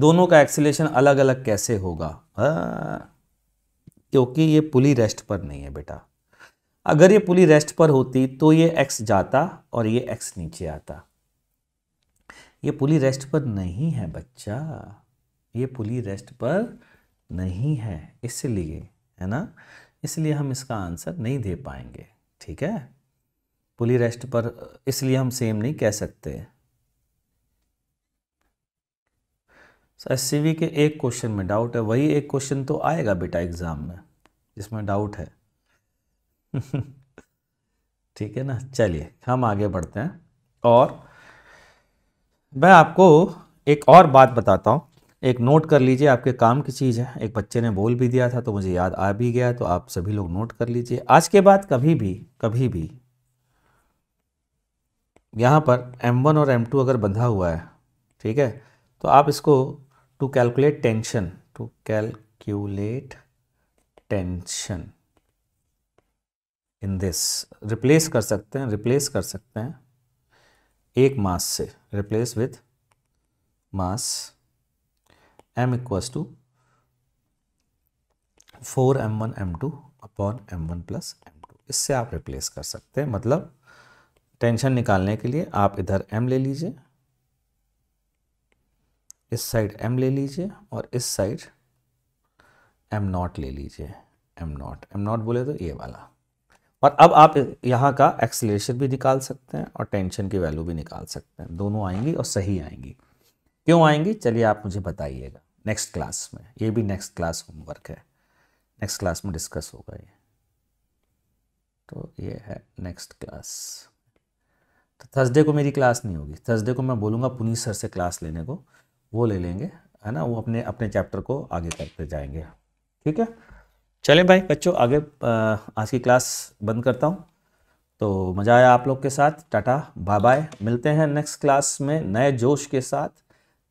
दोनों का एक्सीलेशन अलग अलग कैसे होगा हाँ, क्योंकि ये पुली रेस्ट पर नहीं है बेटा अगर ये पुली रेस्ट पर होती तो ये एक्स जाता और ये एक्स नीचे आता ये पुली रेस्ट पर नहीं है बच्चा ये पुली रेस्ट पर नहीं है इसलिए है ना इसलिए हम इसका आंसर नहीं दे पाएंगे ठीक है पुली रेस्ट पर इसलिए हम सेम नहीं कह सकते एस के एक क्वेश्चन में डाउट है वही एक क्वेश्चन तो आएगा बेटा एग्ज़ाम में जिसमें डाउट है *laughs* ठीक है ना चलिए हम आगे बढ़ते हैं और मैं आपको एक और बात बताता हूँ एक नोट कर लीजिए आपके काम की चीज़ है एक बच्चे ने बोल भी दिया था तो मुझे याद आ भी गया तो आप सभी लोग नोट कर लीजिए आज के बाद कभी भी कभी भी यहाँ पर M1 और M2 अगर बंधा हुआ है ठीक है तो आप इसको to calculate tension to calculate tension in this replace कर सकते हैं रिप्लेस कर सकते हैं एक मास से replace with mass m equals to four M one M two upon M one plus M two इससे आप रिप्लेस कर सकते हैं मतलब टेंशन निकालने के लिए आप इधर एम ले लीजिए इस साइड एम ले लीजिए और इस साइड एम नॉट ले लीजिए एम नॉट एम नॉट बोले तो ये वाला और अब आप यहाँ का एक्सलेशन भी निकाल सकते हैं और टेंशन की वैल्यू भी निकाल सकते हैं दोनों आएंगी और सही आएंगी क्यों आएंगी चलिए आप मुझे बताइएगा नेक्स्ट क्लास में ये भी नेक्स्ट क्लास होमवर्क है नेक्स्ट क्लास में डिस्कस होगा ये तो ये है नेक्स्ट क्लास तो थर्सडे को मेरी क्लास नहीं होगी थर्सडे को मैं बोलूँगा पुनीत सर से क्लास लेने को वो ले लेंगे है ना वो अपने अपने चैप्टर को आगे करते जाएंगे ठीक है चलें भाई बच्चों आगे आज की क्लास बंद करता हूँ तो मज़ा आया आप लोग के साथ टाटा बाय बाय मिलते हैं नेक्स्ट क्लास में नए जोश के साथ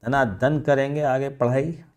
है ना दन करेंगे आगे पढ़ाई